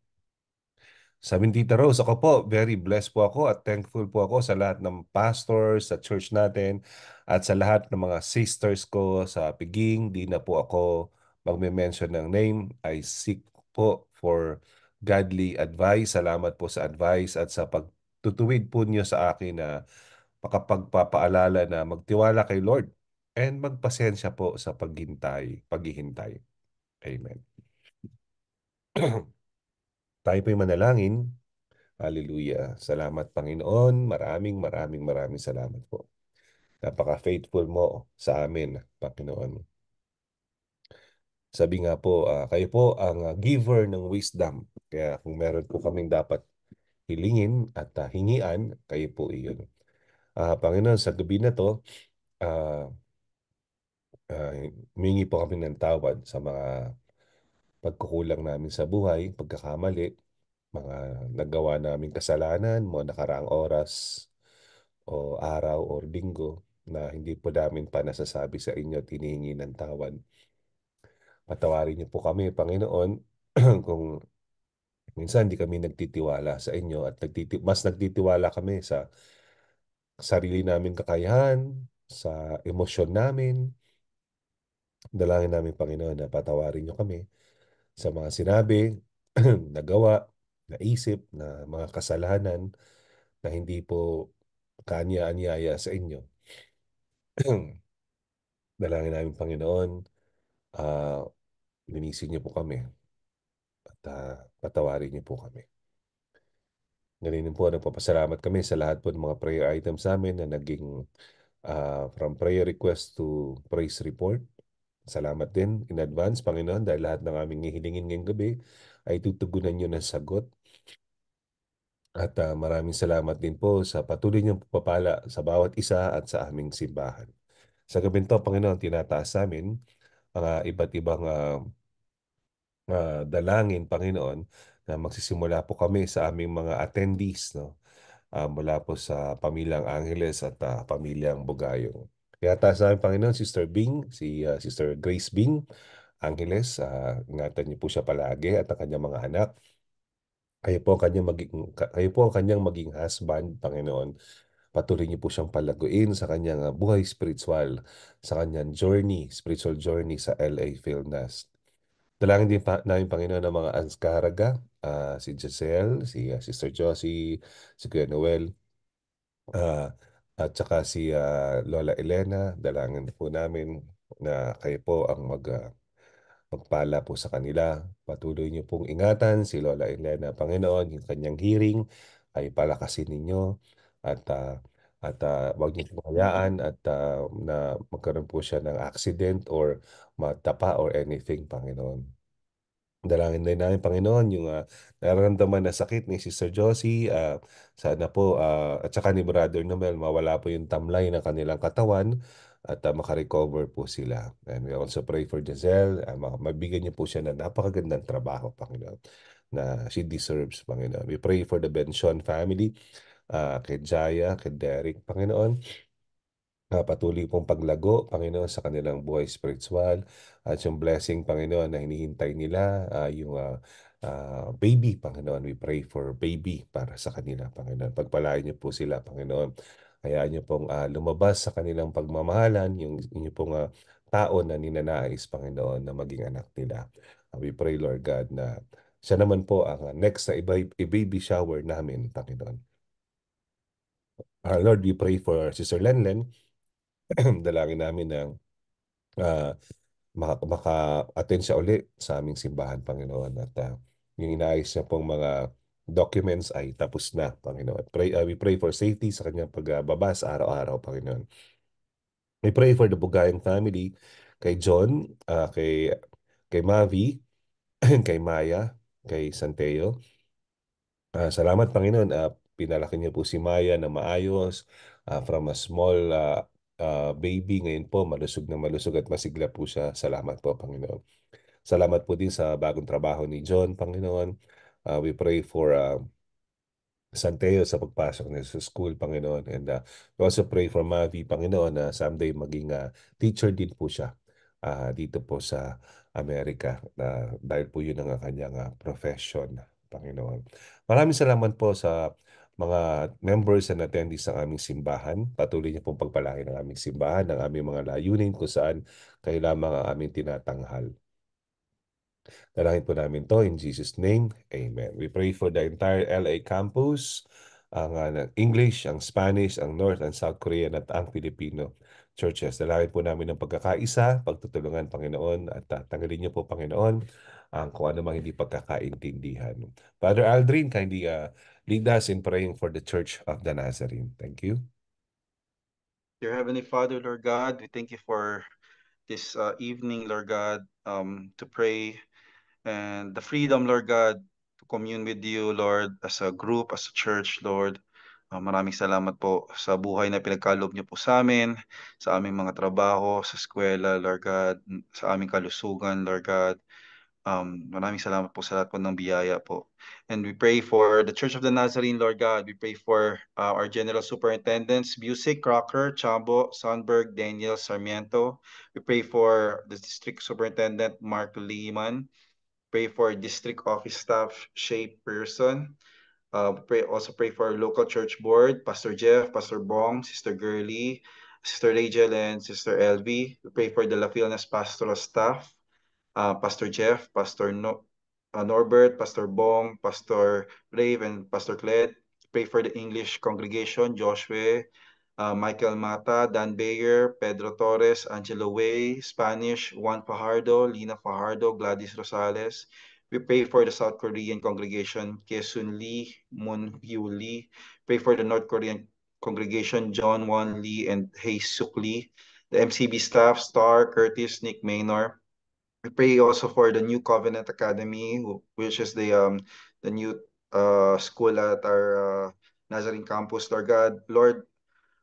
Sabi ni Tita Rose, ako po, very blessed po ako at thankful po ako sa lahat ng pastors sa church natin at sa lahat ng mga sisters ko sa piging. Di na po ako magme-mention ng name. I seek po for godly advice. Salamat po sa advice at sa pagtutuwid po niyo sa akin na makapagpapaalala na magtiwala kay Lord and magpasensya po sa paghintay, paghihintay. Amen. Tayo po'y manalangin. Hallelujah. Salamat Panginoon. Maraming maraming maraming salamat po. Napaka-faithful mo sa amin, Panginoon. Sabi nga po, uh, kayo po ang uh, giver ng wisdom. Kaya kung meron po kaming dapat hilingin at uh, hingian, kayo po iyon. Uh, Panginoon, sa gabi na to, uh, ah, humingi po kami ng tawad sa mga pagkukulang namin sa buhay, pagkakamali, mga nagawa naming kasalanan, mga nakaraang oras o araw o linggo na hindi po namin pa nasasabi sa inyo at hinihingi ng tawad. Patawarin niyo po kami, Panginoon, kung minsan hindi kami nagtitiwala sa inyo at nagtiti mas nagtitiwala kami sa sarili namin kakayahan, sa emosyon namin, Dalangin namin, Panginoon, na patawarin niyo kami sa mga sinabi, nagawa, naisip, na mga kasalanan na hindi po kanya-anyaya sa inyo. Dalangin namin, Panginoon, uh, linisin niyo po kami at uh, patawarin niyo po kami. Ganun po, nagpapasalamat kami sa lahat po ng mga prayer items namin na naging uh, from prayer request to praise report. Salamat din in advance, Panginoon, dahil lahat ng aming hihilingin ngayong gabi ay tutugunan niyo ng sagot. At uh, maraming salamat din po sa patuloy niyong papala sa bawat isa at sa aming simbahan. Sa gabi ito, Panginoon, tinataas namin ang uh, iba't ibang uh, uh, dalangin, Panginoon, na magsisimula po kami sa aming mga attendees, no? Uh, mula po sa pamilyang Angeles at uh, pamilyang Bugayong. Kaya taas namin Panginoon, Sister Bing, si uh, Sister Grace Bing, Angeles, uh, ingatan niyo po siya palagi at ang kanyang mga anak. Kayo po ang kanyang maging, kayo po ang kanyang maging husband, Panginoon. Patuloy niyo po siyang palaguin sa kanyang ah, buhay spiritual, sa kanyang journey, spiritual journey sa LA Philness. Dalangin din pa, namin Panginoon ang mga Anscaraga, uh, si Giselle, si uh, Sister Josie, si Kuya Noel, uh, at saka si ah, Lola Elena, dalangin po namin na kayo po ang mag, ah, magpala po sa kanila. Patuloy niyo pong ingatan si Lola Elena Panginoon, yung kanyang hearing ay palakasin ninyo at ah, at ah, wag niyo pong at ah, na magkaroon po siya ng accident or matapa or anything, Panginoon. Dalangin din namin, Panginoon, yung uh, nararamdaman na sakit ni Sister Josie. Uh, sana po, uh, at saka ni Brother Noel, mawala po yung tamlay ng kanilang katawan at uh, makarecover po sila. And we also pray for Giselle. Uh, mabigyan niyo po siya ng napakagandang trabaho, Panginoon, na she deserves, Panginoon. We pray for the Benson family, uh, kay Jaya, kay Derek, Panginoon. Uh, patuloy pong paglago, Panginoon, sa kanilang buhay spiritual at yung blessing, Panginoon, na hinihintay nila, uh, yung uh, uh, baby, Panginoon. We pray for baby para sa kanila, Panginoon. Pagpalain niyo po sila, Panginoon. Hayaan niyo pong uh, lumabas sa kanilang pagmamahalan, yung inyo pong uh, tao na ninanais, Panginoon, na maging anak nila. Uh, we pray, Lord God, na siya naman po ang uh, next na i-baby shower namin, Panginoon. Uh, Lord, we pray for Sister Lenlen, dalangin namin na uh, maka, maka-attend siya uli sa aming simbahan, Panginoon. At uh, yung inaayos niya pong mga documents ay tapos na, Panginoon. Pray, uh, we pray for safety sa kanyang pagbaba sa araw-araw, Panginoon. We pray for the Bugayang family, kay John, uh, kay, kay Mavi, kay Maya, kay Santeo. Uh, salamat, Pinalaan niyo po si Maya na maayos uh, from a small uh, uh, baby ngayon po, malusog na malusog at masigla po siya. Salamat po, Panginoon. Salamat po din sa bagong trabaho ni John, Panginoon. Uh, we pray for uh, ah, Santeo sa pagpasok niya sa school, Panginoon. And uh, we also pray for Mavi, Panginoon, na uh, someday maging uh, teacher din po siya uh, dito po sa Amerika na uh, dahil po yun ang kanyang uh, profession, Panginoon. Maraming salamat po sa mga members and attendees ng aming simbahan. Patuloy niyo pong pagpalain ang aming simbahan, ang aming mga layunin kung saan kayo ang aming tinatanghal. Dalangin po namin to in Jesus' name. Amen. We pray for the entire LA campus, ang ah, English, ang Spanish, ang North and South Korean at ang Filipino churches. Dalangin po namin ng pagkakaisa, pagtutulungan, Panginoon, at uh, tanggalin niyo po, Panginoon, ang kung ano mang hindi pagkakaintindihan. Father Aldrin, kindly uh, Lead us in praying for the Church of the Nazarene. Thank you. Dear Heavenly Father, Lord God, we thank you for this uh, evening, Lord God, um, to pray and the freedom, Lord God, to commune with you, Lord, as a group, as a church, Lord. Uh, maraming salamat po sa buhay na pinagkalob niyo po sa amin, sa aming mga trabaho, sa eskwela, Lord God, sa aming kalusugan, Lord God. Um, maraming salamat po sa lahat po ng biyaya po. And we pray for the Church of the Nazarene, Lord God. We pray for uh, our General Superintendents, Music, Crocker, Chambo, Sandberg, Daniel, Sarmiento. We pray for the District Superintendent, Mark Lehman. Pray for District Office Staff, Shay Pearson. Uh, pray, also pray for our local church board, Pastor Jeff, Pastor Bong, Sister Gurley, Sister Rachel, and Sister Elvie. We pray for the La Filnas pastoral staff. uh, Pastor Jeff, Pastor no uh, Norbert, Pastor Bong, Pastor Brave, and Pastor Cled. Pray for the English congregation, Joshua, uh, Michael Mata, Dan Bayer, Pedro Torres, Angelo Way, Spanish, Juan Fajardo, Lina Fajardo, Gladys Rosales. We pray for the South Korean congregation, Kesun Lee, Moon Hyu Lee. Pray for the North Korean congregation, John Won Lee and Hae Suk Lee. The MCB staff, Star, Curtis, Nick Maynor. We pray also for the New Covenant Academy, which is the um, the new uh, school at our uh, Nazarene campus, Lord God. Lord,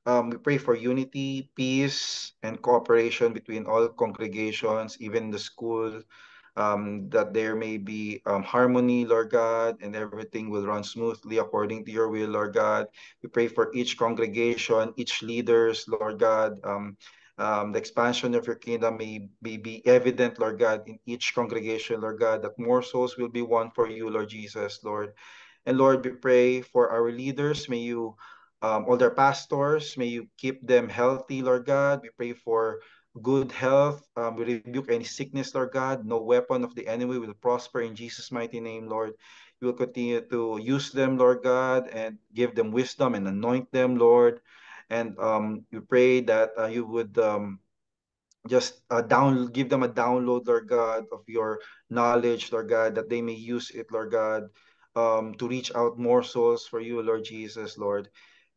um, we pray for unity, peace, and cooperation between all congregations, even the school, um, that there may be um, harmony, Lord God, and everything will run smoothly according to your will, Lord God. We pray for each congregation, each leaders, Lord God, um, um, the expansion of your kingdom may, may be evident, Lord God, in each congregation, Lord God, that more souls will be won for you, Lord Jesus, Lord. And Lord, we pray for our leaders. May you, um, all their pastors, may you keep them healthy, Lord God. We pray for good health. Um, we rebuke any sickness, Lord God. No weapon of the enemy will prosper in Jesus' mighty name, Lord. You will continue to use them, Lord God, and give them wisdom and anoint them, Lord and um, you pray that uh, you would um, just uh, down give them a download, Lord God, of your knowledge, Lord God, that they may use it, Lord God, um, to reach out more souls for you, Lord Jesus, Lord.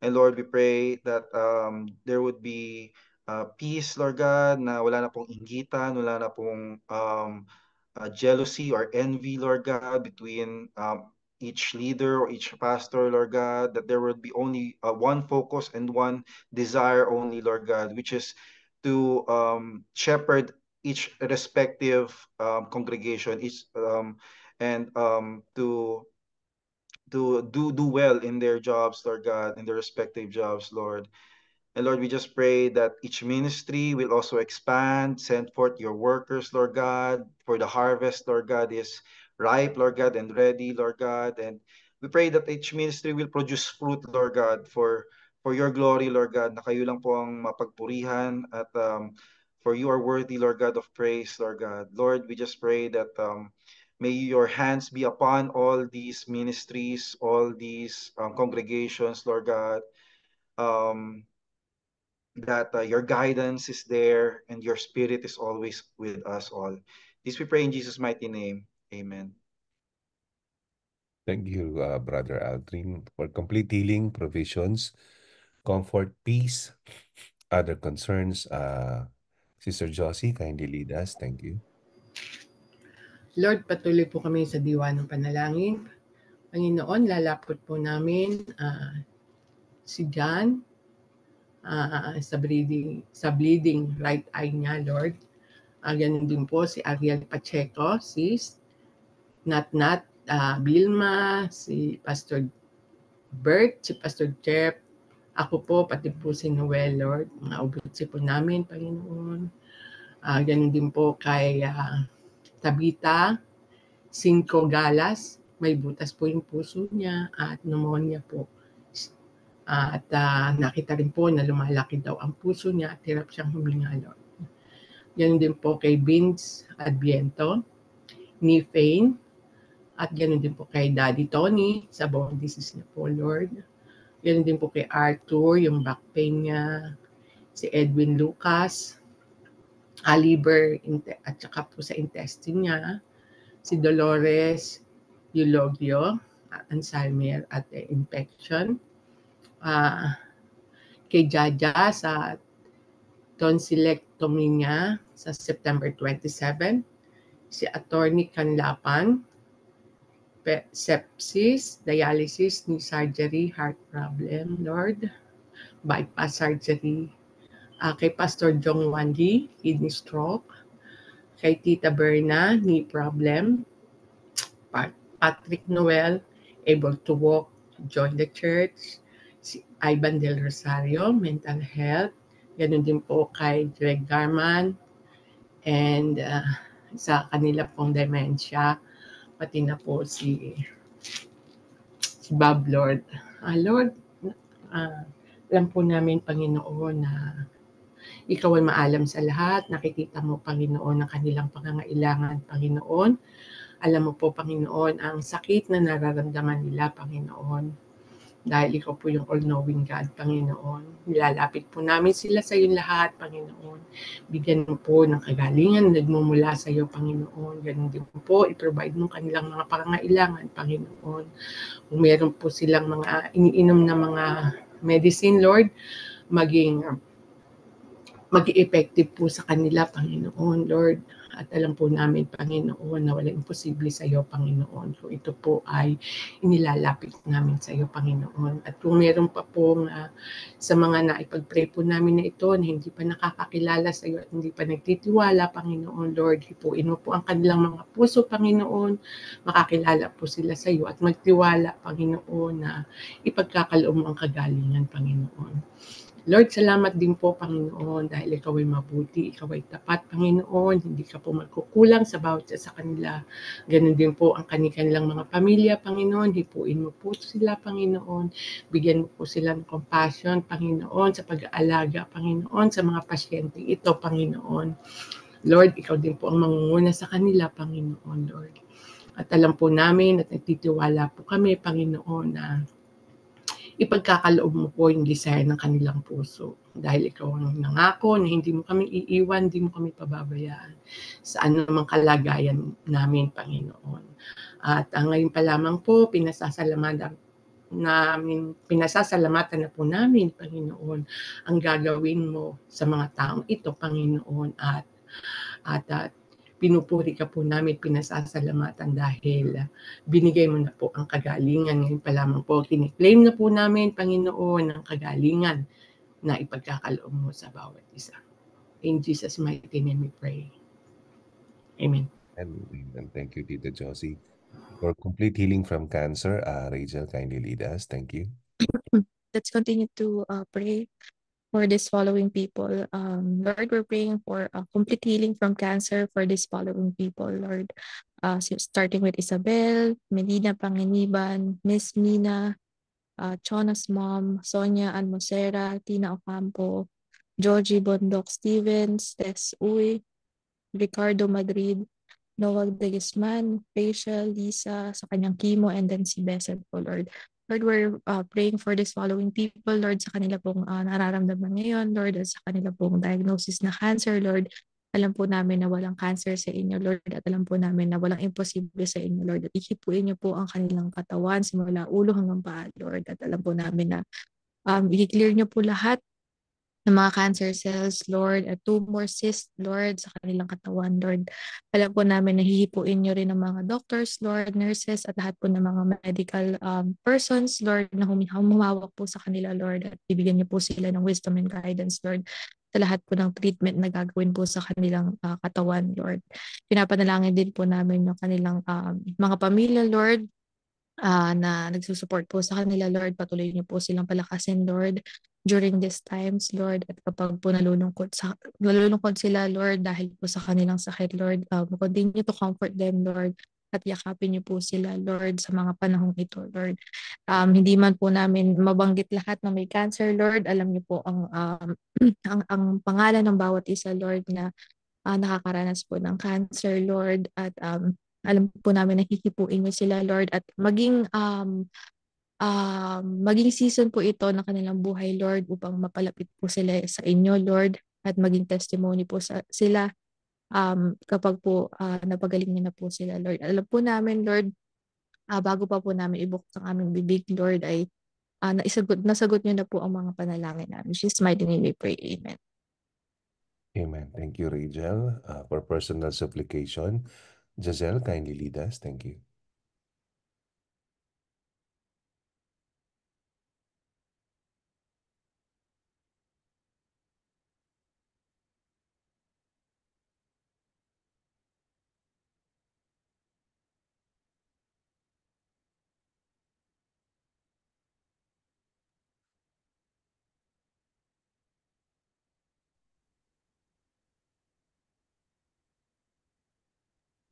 And Lord, we pray that um, there would be uh, peace, Lord God, na wala na pong inggitan, wala na pong um, uh, jealousy or envy, Lord God, between um, each leader or each pastor, Lord God, that there would be only uh, one focus and one desire only, Lord God, which is to um, shepherd each respective um, congregation, each um, and um, to to do do well in their jobs, Lord God, in their respective jobs, Lord. And Lord, we just pray that each ministry will also expand, send forth your workers, Lord God, for the harvest, Lord God, is ripe, Lord God, and ready, Lord God. And we pray that each ministry will produce fruit, Lord God, for for your glory, Lord God, na kayo lang po ang mapagpurihan at um, for you are worthy, Lord God, of praise, Lord God. Lord, we just pray that um, may your hands be upon all these ministries, all these um, congregations, Lord God, um, that uh, your guidance is there and your spirit is always with us all. This we pray in Jesus' mighty name. Amen. Thank you, uh, Brother Aldrin, for complete healing, provisions, comfort, peace, other concerns. Uh, Sister Josie, kindly lead us. Thank you. Lord, patuloy po kami sa diwa ng panalangin. Panginoon, lalapot po namin uh, si John uh, sa, bleeding, sa bleeding right eye niya, Lord. Uh, ganun din po si Ariel Pacheco, sis, Natnat, uh, ah, Bilma, si Pastor Bert, si Pastor Jeff, ako po, pati po si Noel, Lord, mga ubutsi po namin, Panginoon. Uh, ganun din po kay uh, ah, Tabita, Cinco Galas, may butas po yung puso niya at pneumonia po. at uh, nakita rin po na lumalaki daw ang puso niya at hirap siyang huminga, Lord. Ganun din po kay Vince Adviento, ni Fane, at ganoon din po kay Daddy Tony sa bone disease niya po, Lord. Ganoon din po kay Arthur, yung back pain niya. Si Edwin Lucas, uh, liver at saka po sa intestine niya. Si Dolores Eulogio, uh, Ansalmier at eh, infection. Uh, kay Jaja sa tonsillectomy niya sa September 27 si Attorney Canlapan sepsis, dialysis, knee surgery, heart problem, Lord, bypass surgery, uh, kay Pastor Jong Wandi, kidney stroke, kay Tita Berna, knee problem, Pat Patrick Noel, able to walk, join the church, si Ivan Del Rosario, mental health, ganun din po kay Greg Garman, and uh, sa kanila pong dementia, pati na po si, si Bob Lord. Ah, Lord, ah, alam po namin, Panginoon, na ikaw ang maalam sa lahat. Nakikita mo, Panginoon, ang kanilang pangangailangan, Panginoon. Alam mo po, Panginoon, ang sakit na nararamdaman nila, Panginoon dahil ikaw po yung all-knowing God, Panginoon. Nilalapit po namin sila sa iyong lahat, Panginoon. Bigyan mo po ng kagalingan na nagmumula sa iyo, Panginoon. Ganun din po, i-provide mo kanilang mga pangangailangan, Panginoon. Kung meron po silang mga iniinom na mga medicine, Lord, maging mag-effective po sa kanila, Panginoon, Lord at alam po namin, Panginoon, na wala imposible sa iyo, Panginoon. Kung ito po ay inilalapit namin sa iyo, Panginoon. At kung meron pa po uh, sa mga naipag-pray po namin na ito, na hindi pa nakakakilala sa iyo at hindi pa nagtitiwala, Panginoon, Lord, hipuin mo po ang kanilang mga puso, Panginoon. Makakilala po sila sa iyo at magtiwala, Panginoon, na ipagkakaloob mo ang kagalingan, Panginoon. Lord, salamat din po, Panginoon, dahil ikaw ay mabuti, ikaw ay tapat, Panginoon. Hindi ka po magkukulang sa bawat sa kanila. Ganun din po ang kanilang mga pamilya, Panginoon. Hipuin mo po sila, Panginoon. Bigyan mo po sila ng compassion, Panginoon, sa pag-aalaga, Panginoon, sa mga pasyente ito, Panginoon. Lord, ikaw din po ang mangunguna sa kanila, Panginoon, Lord. At alam po namin at nagtitiwala po kami, Panginoon, na ipagkakaloob mo po yung desire ng kanilang puso. Dahil ikaw ang nangako na hindi mo kami iiwan, hindi mo kami pababayaan sa anumang kalagayan namin, Panginoon. At ang ah, ngayon pa lamang po, pinasasalamatan namin, pinasasalamatan na po namin, Panginoon, ang gagawin mo sa mga taong ito, Panginoon. At at, at pinupuri ka po namin, pinasasalamatan dahil ah, binigay mo na po ang kagalingan. Ngayon pa lamang po, kiniklaim na po namin, Panginoon, ang kagalingan na ipagkakaloob mo sa bawat isa. In Jesus' mighty name we pray. Amen. And, and thank you, Tita Josie. For complete healing from cancer, uh, Rachel, kindly lead us. Thank you. Let's continue to uh, pray for this following people. Um, Lord, we're praying for a complete healing from cancer for this following people, Lord. Uh, so starting with Isabel, Melina Panginiban, Miss Mina, uh, Chona's mom, Sonia Anmosera, Tina Ocampo, Georgie Bondoc Stevens, Tess Uy, Ricardo Madrid, Noel De Guzman, Facial, Lisa, sa kanyang chemo, and then si Bessel po, Lord. Lord, we're uh, praying for these following people, Lord, sa kanila pong uh, nararamdaman ngayon, Lord, at sa kanila pong diagnosis na cancer, Lord. Alam po namin na walang cancer sa inyo, Lord, at alam po namin na walang imposible sa inyo, Lord. At ihipuin niyo po ang kanilang katawan simula ulo hanggang paa, Lord. At alam po namin na um, i-clear niyo po lahat ng mga cancer cells, Lord, at tumor cyst, Lord, sa kanilang katawan, Lord. Alam po namin, nahihipuin niyo rin ng mga doctors, Lord, nurses, at lahat po ng mga medical um, persons, Lord, na humawak po sa kanila, Lord, at bibigyan niyo po sila ng wisdom and guidance, Lord, sa lahat po ng treatment na gagawin po sa kanilang uh, katawan, Lord. Pinapanalangin din po namin yung kanilang um, mga pamilya, Lord, uh, na nagsusupport po sa kanila, Lord. Patuloy niyo po silang palakasin, Lord, during these times, Lord. At kapag po nalulungkot, sa, nalulungkot sila, Lord, dahil po sa kanilang sakit, Lord, uh, um, continue to comfort them, Lord. At yakapin niyo po sila, Lord, sa mga panahong ito, Lord. Um, hindi man po namin mabanggit lahat na may cancer, Lord. Alam niyo po ang, um, ang, ang pangalan ng bawat isa, Lord, na uh, nakakaranas po ng cancer, Lord. At um, alam po namin nakikipuin mo sila, Lord, at maging um, uh, maging season po ito ng kanilang buhay, Lord, upang mapalapit po sila sa inyo, Lord, at maging testimony po sa sila um, kapag po uh, napagaling niyo na po sila, Lord. Alam po namin, Lord, uh, bago pa po namin ibukot ang aming bibig, Lord, ay uh, naisagot, nasagot niyo na po ang mga panalangin namin. She's mighty name we pray. Amen. Amen. Thank you, Rachel, uh, for personal supplication. Giselle, kindly lead us. Thank you.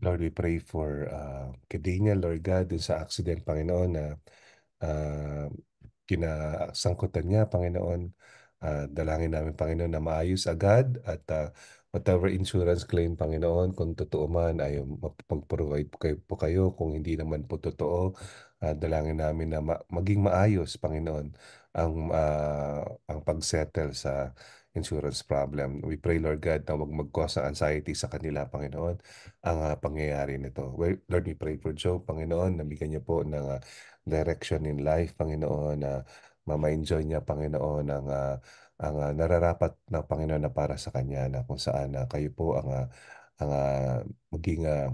Lord, we pray for uh, kay Lord God, dun sa accident, Panginoon, na uh, kinasangkutan niya, Panginoon. Uh, dalangin namin, Panginoon, na maayos agad at uh, whatever insurance claim, Panginoon, kung totoo man, ay magpag-provide po kayo, po kayo. Kung hindi naman po totoo, uh, dalangin namin na ma- maging maayos, Panginoon, ang, uh, ang pag-settle sa insurance problem. We pray, Lord God, na huwag mag-cause ng anxiety sa kanila, Panginoon, ang uh, pangyayari nito. Well, Lord, we pray for Joe, Panginoon, na bigyan niya po ng uh, direction in life, Panginoon, na uh, mama-enjoy niya, Panginoon, ang, uh, ang uh, nararapat na Panginoon na para sa kanya, na kung saan uh, kayo po ang, uh, ang uh, maging uh,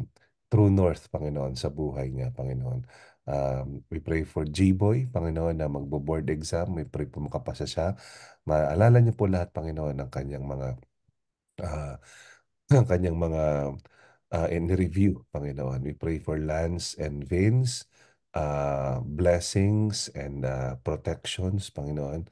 true north, Panginoon, sa buhay niya, Panginoon. Um, we pray for G-Boy, Panginoon, na magbo-board exam. We pray po makapasa siya. Maalala niyo po lahat, Panginoon, ng kanyang mga uh, ah, ng kanyang mga uh, ah, in review, Panginoon. We pray for Lance and Vince, uh, ah, blessings and uh, protections, Panginoon.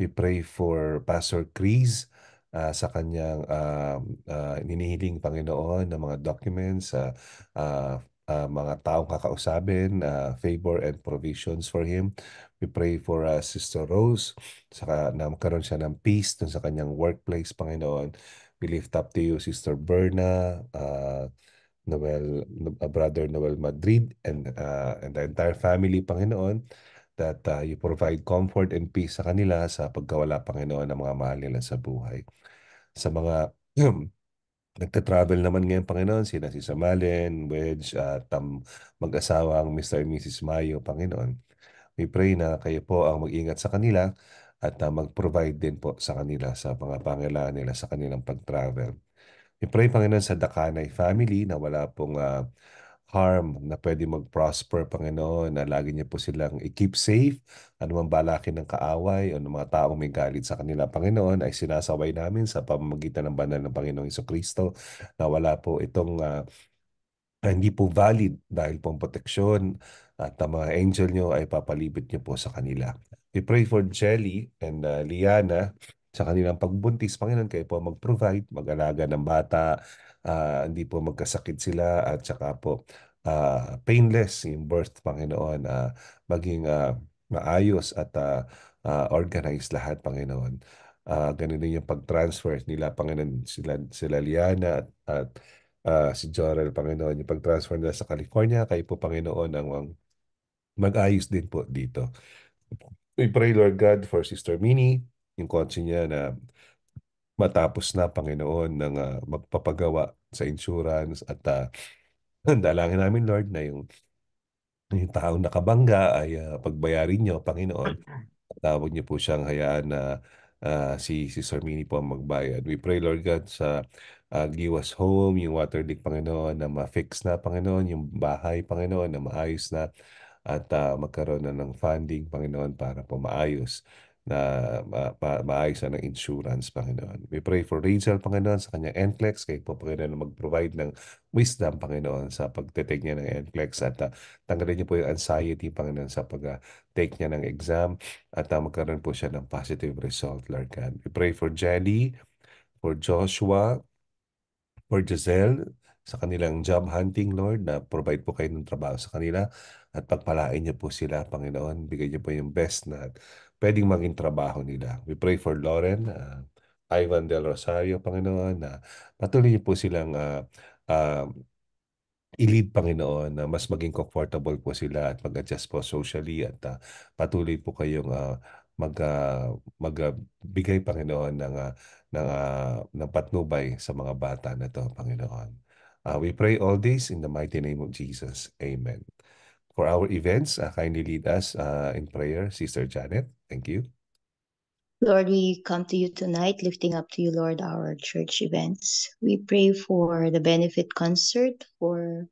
We pray for Pastor Cris uh, sa kanyang uh, uh, ninihiling Panginoon ng mga documents, uh, uh, uh, mga taong kakausabin, uh, ah, favor and provisions for him. We pray for uh, Sister Rose, saka na magkaroon siya ng peace dun sa kanyang workplace, Panginoon. We lift up to you, Sister Berna, uh, Noel, uh, Brother Noel Madrid, and, uh, and the entire family, Panginoon that uh, you provide comfort and peace sa kanila sa pagkawala, Panginoon, ng mga mahal nila sa buhay. Sa mga nagte travel naman ngayon Panginoon sina si Samalen, Wedge at um, mag-asawa ang Mr. and Mrs. Mayo, Panginoon. We pray na kayo po ang mag-ingat sa kanila at uh, mag-provide din po sa kanila sa mga pangailangan nila sa kanilang pag-travel. We pray, Panginoon, sa Dakanay family na wala pong uh, harm na pwede mag-prosper, Panginoon, na lagi niya po silang i-keep safe, anumang balakin ng kaaway o ng mga taong may galit sa kanila, Panginoon, ay sinasaway namin sa pamamagitan ng banal ng Panginoong Iso Kristo na wala po itong uh, hindi po valid dahil po ang proteksyon at ang mga angel niyo ay papalibot niyo po sa kanila. We pray for Jelly and uh, Liana sa kanilang pagbuntis. Panginoon, kayo po mag-provide, mag-alaga ng bata, uh, hindi po magkasakit sila at saka po uh, painless yung birth, Panginoon. Uh, maging uh, maayos at uh, uh, organized lahat, Panginoon. Uh, ganun din yung pag-transfer nila, Panginoon, sila, sila Liana at, at uh, si Jorel, Panginoon. Yung pag-transfer nila sa California, kayo po, Panginoon, ang mag-ayos din po dito. We pray, Lord God, for Sister Minnie, yung kotse niya na matapos na, Panginoon, ng uh, magpapagawa sa insurance at uh, dalangin namin, Lord, na yung, yung taong nakabangga ay uh, pagbayarin niyo Panginoon. Tawag niyo po siyang hayaan na uh, si, si Sir Mini po ang magbayad. We pray, Lord God, sa uh, Giwas Home, yung water leak, Panginoon, na ma-fix na, Panginoon, yung bahay, Panginoon, na maayos na at uh, magkaroon na ng funding, Panginoon, para po maayos na ma- ma- na ng insurance, Panginoon. We pray for Rachel, Panginoon, sa kanyang NCLEX. Kayo po, Panginoon, mag-provide ng wisdom, Panginoon, sa pagtetake niya ng NCLEX at uh, tanggalin niyo po yung anxiety, Panginoon, sa pag-take niya ng exam at uh, magkaroon po siya ng positive result, Lord God. We pray for Jelly, for Joshua, for Giselle, sa kanilang job hunting, Lord, na provide po kayo ng trabaho sa kanila at pagpalain niyo po sila, Panginoon. Bigay niyo po yung best na pwedeng maging trabaho nila. We pray for Lauren, uh, Ivan Del Rosario, Panginoon, na uh, patuloy po silang uh, uh, i-lead Panginoon na mas maging comfortable po sila at mag-adjust po socially at uh, patuloy po kayong uh, mag uh, magbigay uh, Panginoon ng uh, ng uh, ng patnubay sa mga bata na to Panginoon. Uh, we pray all this in the mighty name of Jesus. Amen. for our events. Uh, kindly lead us uh, in prayer, Sister Janet. Thank you. Lord, we come to you tonight, lifting up to you, Lord, our church events. We pray for the benefit concert for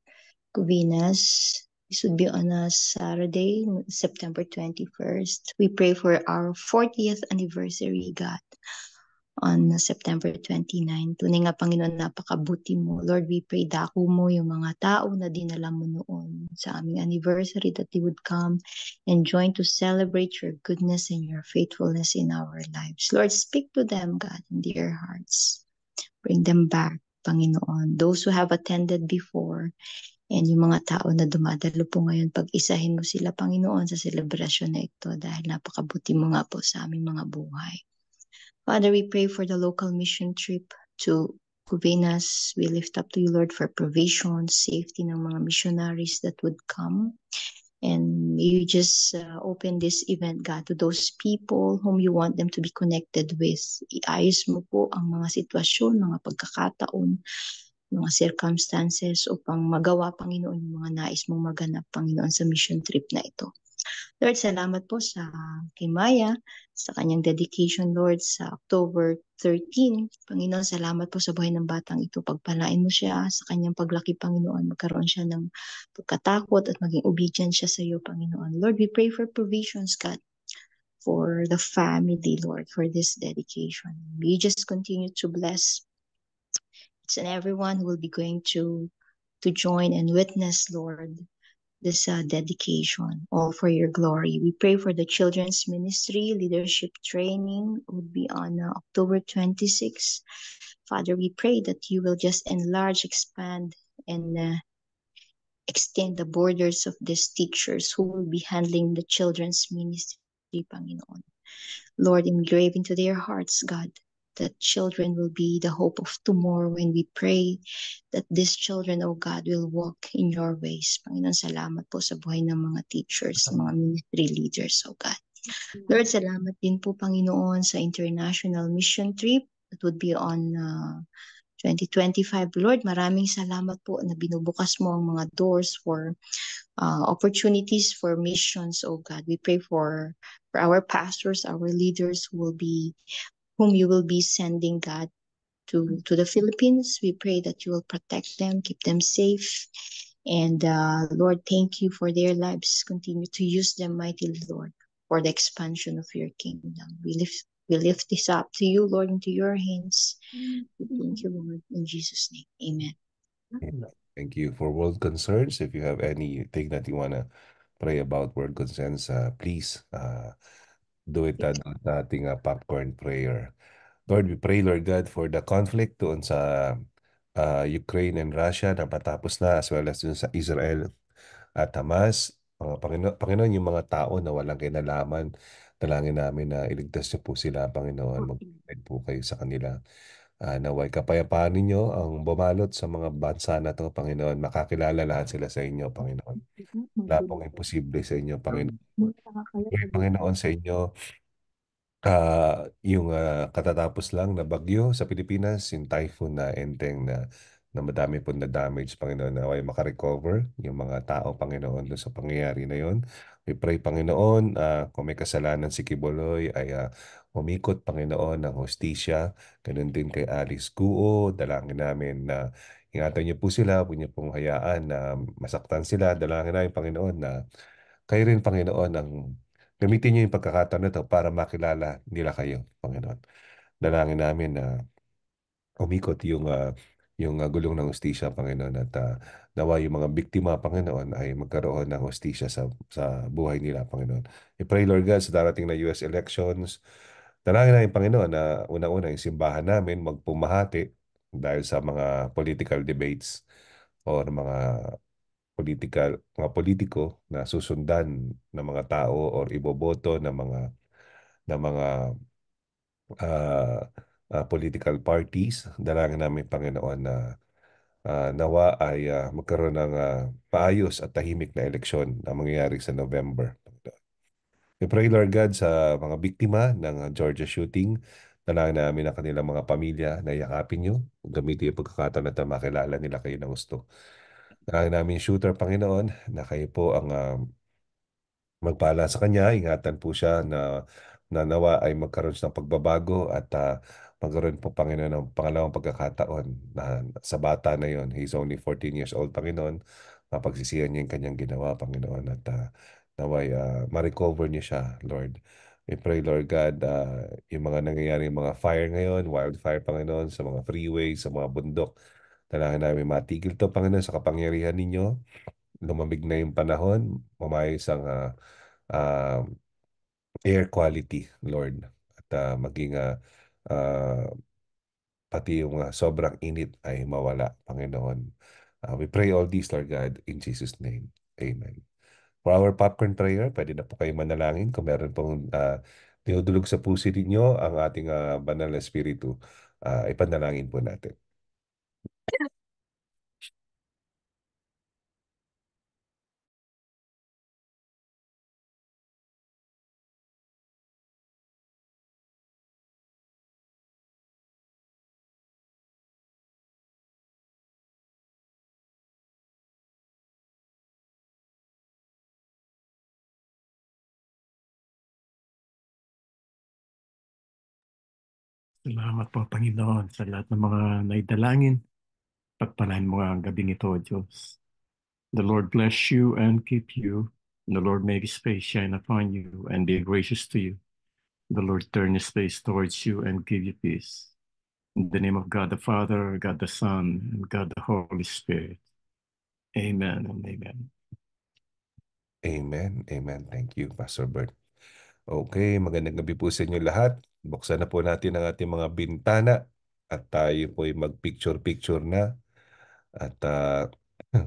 Cubinas. This would be on a Saturday, September 21st. We pray for our 40th anniversary, God. on September 29. Tunay nga Panginoon, napakabuti mo. Lord, we pray dako mo yung mga tao na dinala mo noon sa aming anniversary that they would come and join to celebrate your goodness and your faithfulness in our lives. Lord, speak to them, God, in their hearts. Bring them back, Panginoon. Those who have attended before and yung mga tao na dumadalo po ngayon, pag-isahin mo sila, Panginoon, sa celebration na ito dahil napakabuti mo nga po sa aming mga buhay. Father, we pray for the local mission trip to Cubinas. We lift up to you, Lord, for provision, safety ng mga missionaries that would come. And you just uh, open this event, God, to those people whom you want them to be connected with. Iayos mo po ang mga sitwasyon, mga pagkakataon, mga circumstances upang magawa, Panginoon, yung mga nais mong maganap, Panginoon, sa mission trip na ito. Lord, salamat po sa kay Maya, sa kanyang dedication, Lord, sa October 13. Panginoon, salamat po sa buhay ng batang ito. Pagpalain mo siya ah, sa kanyang paglaki, Panginoon. Magkaroon siya ng pagkatakot at maging obedient siya sa iyo, Panginoon. Lord, we pray for provisions, God for the family, Lord, for this dedication. We just continue to bless each and everyone who will be going to to join and witness, Lord, this uh, dedication, all for your glory. We pray for the children's ministry, leadership training would be on uh, October 26. Father, we pray that you will just enlarge, expand, and uh, extend the borders of these teachers who will be handling the children's ministry, Lord, engrave into their hearts, God, that children will be the hope of tomorrow and we pray that these children, O oh God, will walk in your ways. Panginoon, salamat po sa buhay ng mga teachers, mga ministry leaders, O oh God. Lord, salamat din po, Panginoon, sa international mission trip that would be on uh, 2025. Lord, maraming salamat po na binubukas mo ang mga doors for uh, opportunities for missions, oh God. We pray for, for our pastors, our leaders who will be whom you will be sending, God, to, to the Philippines. We pray that you will protect them, keep them safe. And uh, Lord, thank you for their lives. Continue to use them mighty Lord, for the expansion of your kingdom. We lift, we lift this up to you, Lord, into your hands. We thank you, Lord, in Jesus' name. Amen. Amen. Thank you. For world concerns, if you have anything that you want to pray about world concerns, uh, please. Uh, do it uh, sa ating uh, popcorn prayer. Lord, we pray, Lord God, for the conflict doon sa uh, Ukraine and Russia na patapos na as well as doon sa Israel at Hamas. Mga Panginoon, Panginoon, yung mga tao na walang kinalaman, talangin namin na iligtas niyo po sila, Panginoon. Mag-guide po kayo sa kanila. Ah, naway kapayapaan ninyo ang bumalot sa mga bansa na to, Panginoon. Makakilala lahat sila sa inyo, Panginoon. Wala mm-hmm. pong imposible sa inyo, Panginoon. Pray, mm-hmm. Panginoon, sa inyo, uh, yung uh, katatapos lang na bagyo sa Pilipinas, yung typhoon na enteng na na madami po na damage, Panginoon, na ay makarecover yung mga tao, Panginoon, doon sa pangyayari na yon. We pray, Panginoon, uh, kung may kasalanan si Kiboloy, ay uh, Umikot, Panginoon, ng hostisya. Ganun din kay Alice Kuo. Dalangin namin na ingatan niyo po sila. Huwag niyo pong hayaan na masaktan sila. Dalangin namin, Panginoon, na kayo rin, Panginoon, ang gamitin niyo yung pagkakataon na ito para makilala nila kayo, Panginoon. Dalangin namin na umikot yung uh, yung uh, gulong ng hostisya, Panginoon. At uh, nawa yung mga biktima, Panginoon, ay magkaroon ng hostisya sa, sa buhay nila, Panginoon. I pray, Lord God, sa darating na US elections, Dalangin namin, Panginoon, na una-una yung simbahan namin magpumahati dahil sa mga political debates or mga political mga politiko na susundan ng mga tao or iboboto ng mga ng mga uh, uh, political parties. Dalangin namin Panginoon na uh, nawa ay uh, magkaroon ng uh, paayos at tahimik na eleksyon na mangyayari sa November. We pray, Lord God, sa mga biktima ng Georgia shooting. Nalaman namin na kanilang mga pamilya na yakapin nyo. Gamitin yung pagkakataon at makilala nila kayo ng gusto. Nalaman namin, shooter, Panginoon, na kayo po ang uh, magpala sa kanya. Ingatan po siya na nanawa ay magkaroon ng pagbabago at uh, magkaroon po Panginoon ng pangalawang pagkakataon na sa bata na yon. He's only 14 years old, Panginoon. Mapagsisihan niya yung kanyang ginawa, Panginoon. At uh, Naway uh, ma-recover niyo siya, Lord. I pray, Lord God, uh, yung mga nangyayari, mga fire ngayon, wildfire, Panginoon, sa mga freeway, sa mga bundok. Dalangin namin matigil to, Panginoon, sa kapangyarihan ninyo. Lumamig na yung panahon, mamayos ang uh, uh, air quality, Lord. At uh, maging uh, uh, pati yung uh, sobrang init ay mawala, Panginoon. Uh, we pray all this, Lord God, in Jesus' name. Amen. For our popcorn prayer, pwede na po kayo manalangin kung meron pong uh, ah, dinudulog sa puso ninyo ang ating uh, banal na espiritu. Uh, ipanalangin po natin. Salamat po, Panginoon, sa lahat ng mga naidalangin. Pagpalain mo ang gabing ito, Diyos. The Lord bless you and keep you. The Lord make His face shine upon you and be gracious to you. The Lord turn His face towards you and give you peace. In the name of God the Father, God the Son, and God the Holy Spirit. Amen and amen. Amen. Amen. Thank you, Pastor Bert. Okay, magandang gabi po sa inyo lahat. Buksan na po natin ang ating mga bintana at tayo po ay mag-picture-picture na. At uh,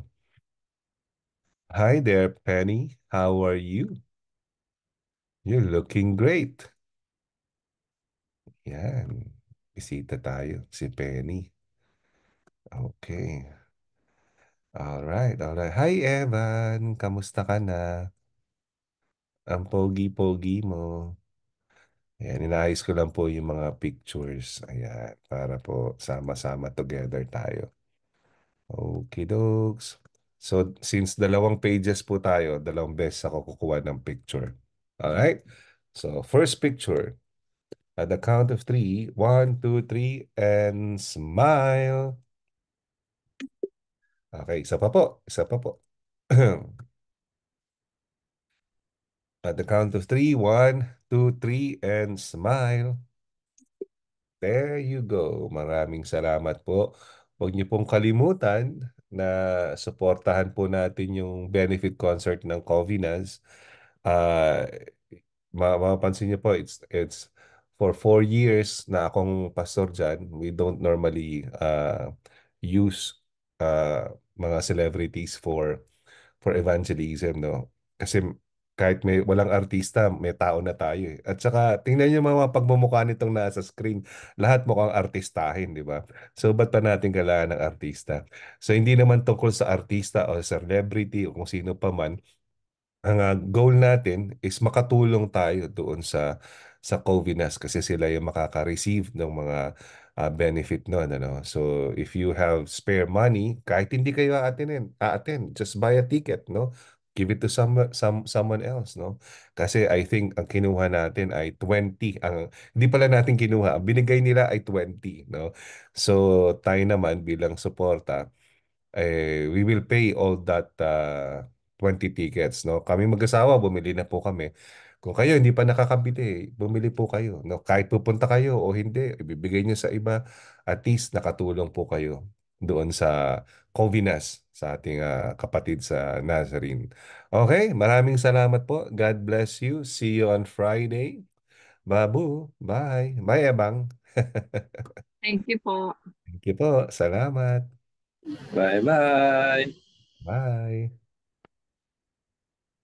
Hi there, Penny. How are you? You're looking great. Yan. Bisita tayo si Penny. Okay. Alright, alright. Hi, Evan. Kamusta ka na? Ang pogi-pogi mo. Ayan, inayos ko lang po yung mga pictures. Ayan, para po sama-sama together tayo. Okay, dogs. So, since dalawang pages po tayo, dalawang beses ako kukuha ng picture. Alright? So, first picture. At the count of three. One, two, three, and smile. Okay, isa pa po. Isa pa po. At the count of three, one, two, three, and smile. There you go. Maraming salamat po. Huwag niyo pong kalimutan na suportahan po natin yung benefit concert ng Covenants. Uh, mapapansin niyo po, it's, it's for four years na akong pastor dyan. We don't normally uh, use uh, mga celebrities for for evangelism no kasi kahit may walang artista, may tao na tayo eh. At saka tingnan niyo mga pagmumukha nitong nasa screen, lahat mukhang artistahin, di ba? So ba't pa natin kailangan ng artista? So hindi naman tungkol sa artista o celebrity o kung sino pa man. Ang uh, goal natin is makatulong tayo doon sa sa COVID COVIDness kasi sila yung makaka-receive ng mga uh, benefit noon ano. So if you have spare money, kahit hindi kayo aatenin, aaten, just buy a ticket, no? give it to some, some someone else, no? Kasi I think ang kinuha natin ay 20. Ang hindi pala natin kinuha, ang binigay nila ay 20, no? So tayo naman bilang suporta, eh, we will pay all that uh, ah, 20 tickets, no? Kami mag-asawa, bumili na po kami. Kung kayo hindi pa nakakabili, bumili po kayo. No? Kahit pupunta kayo o hindi, ibibigay niyo sa iba, at least nakatulong po kayo doon sa Covinas sa ating uh, kapatid sa Nazarene. Okay, maraming salamat po. God bless you. See you on Friday. Babu, bye. Bye, Abang. Thank you po. Thank you po. Salamat. Bye-bye. Bye. -bye. bye.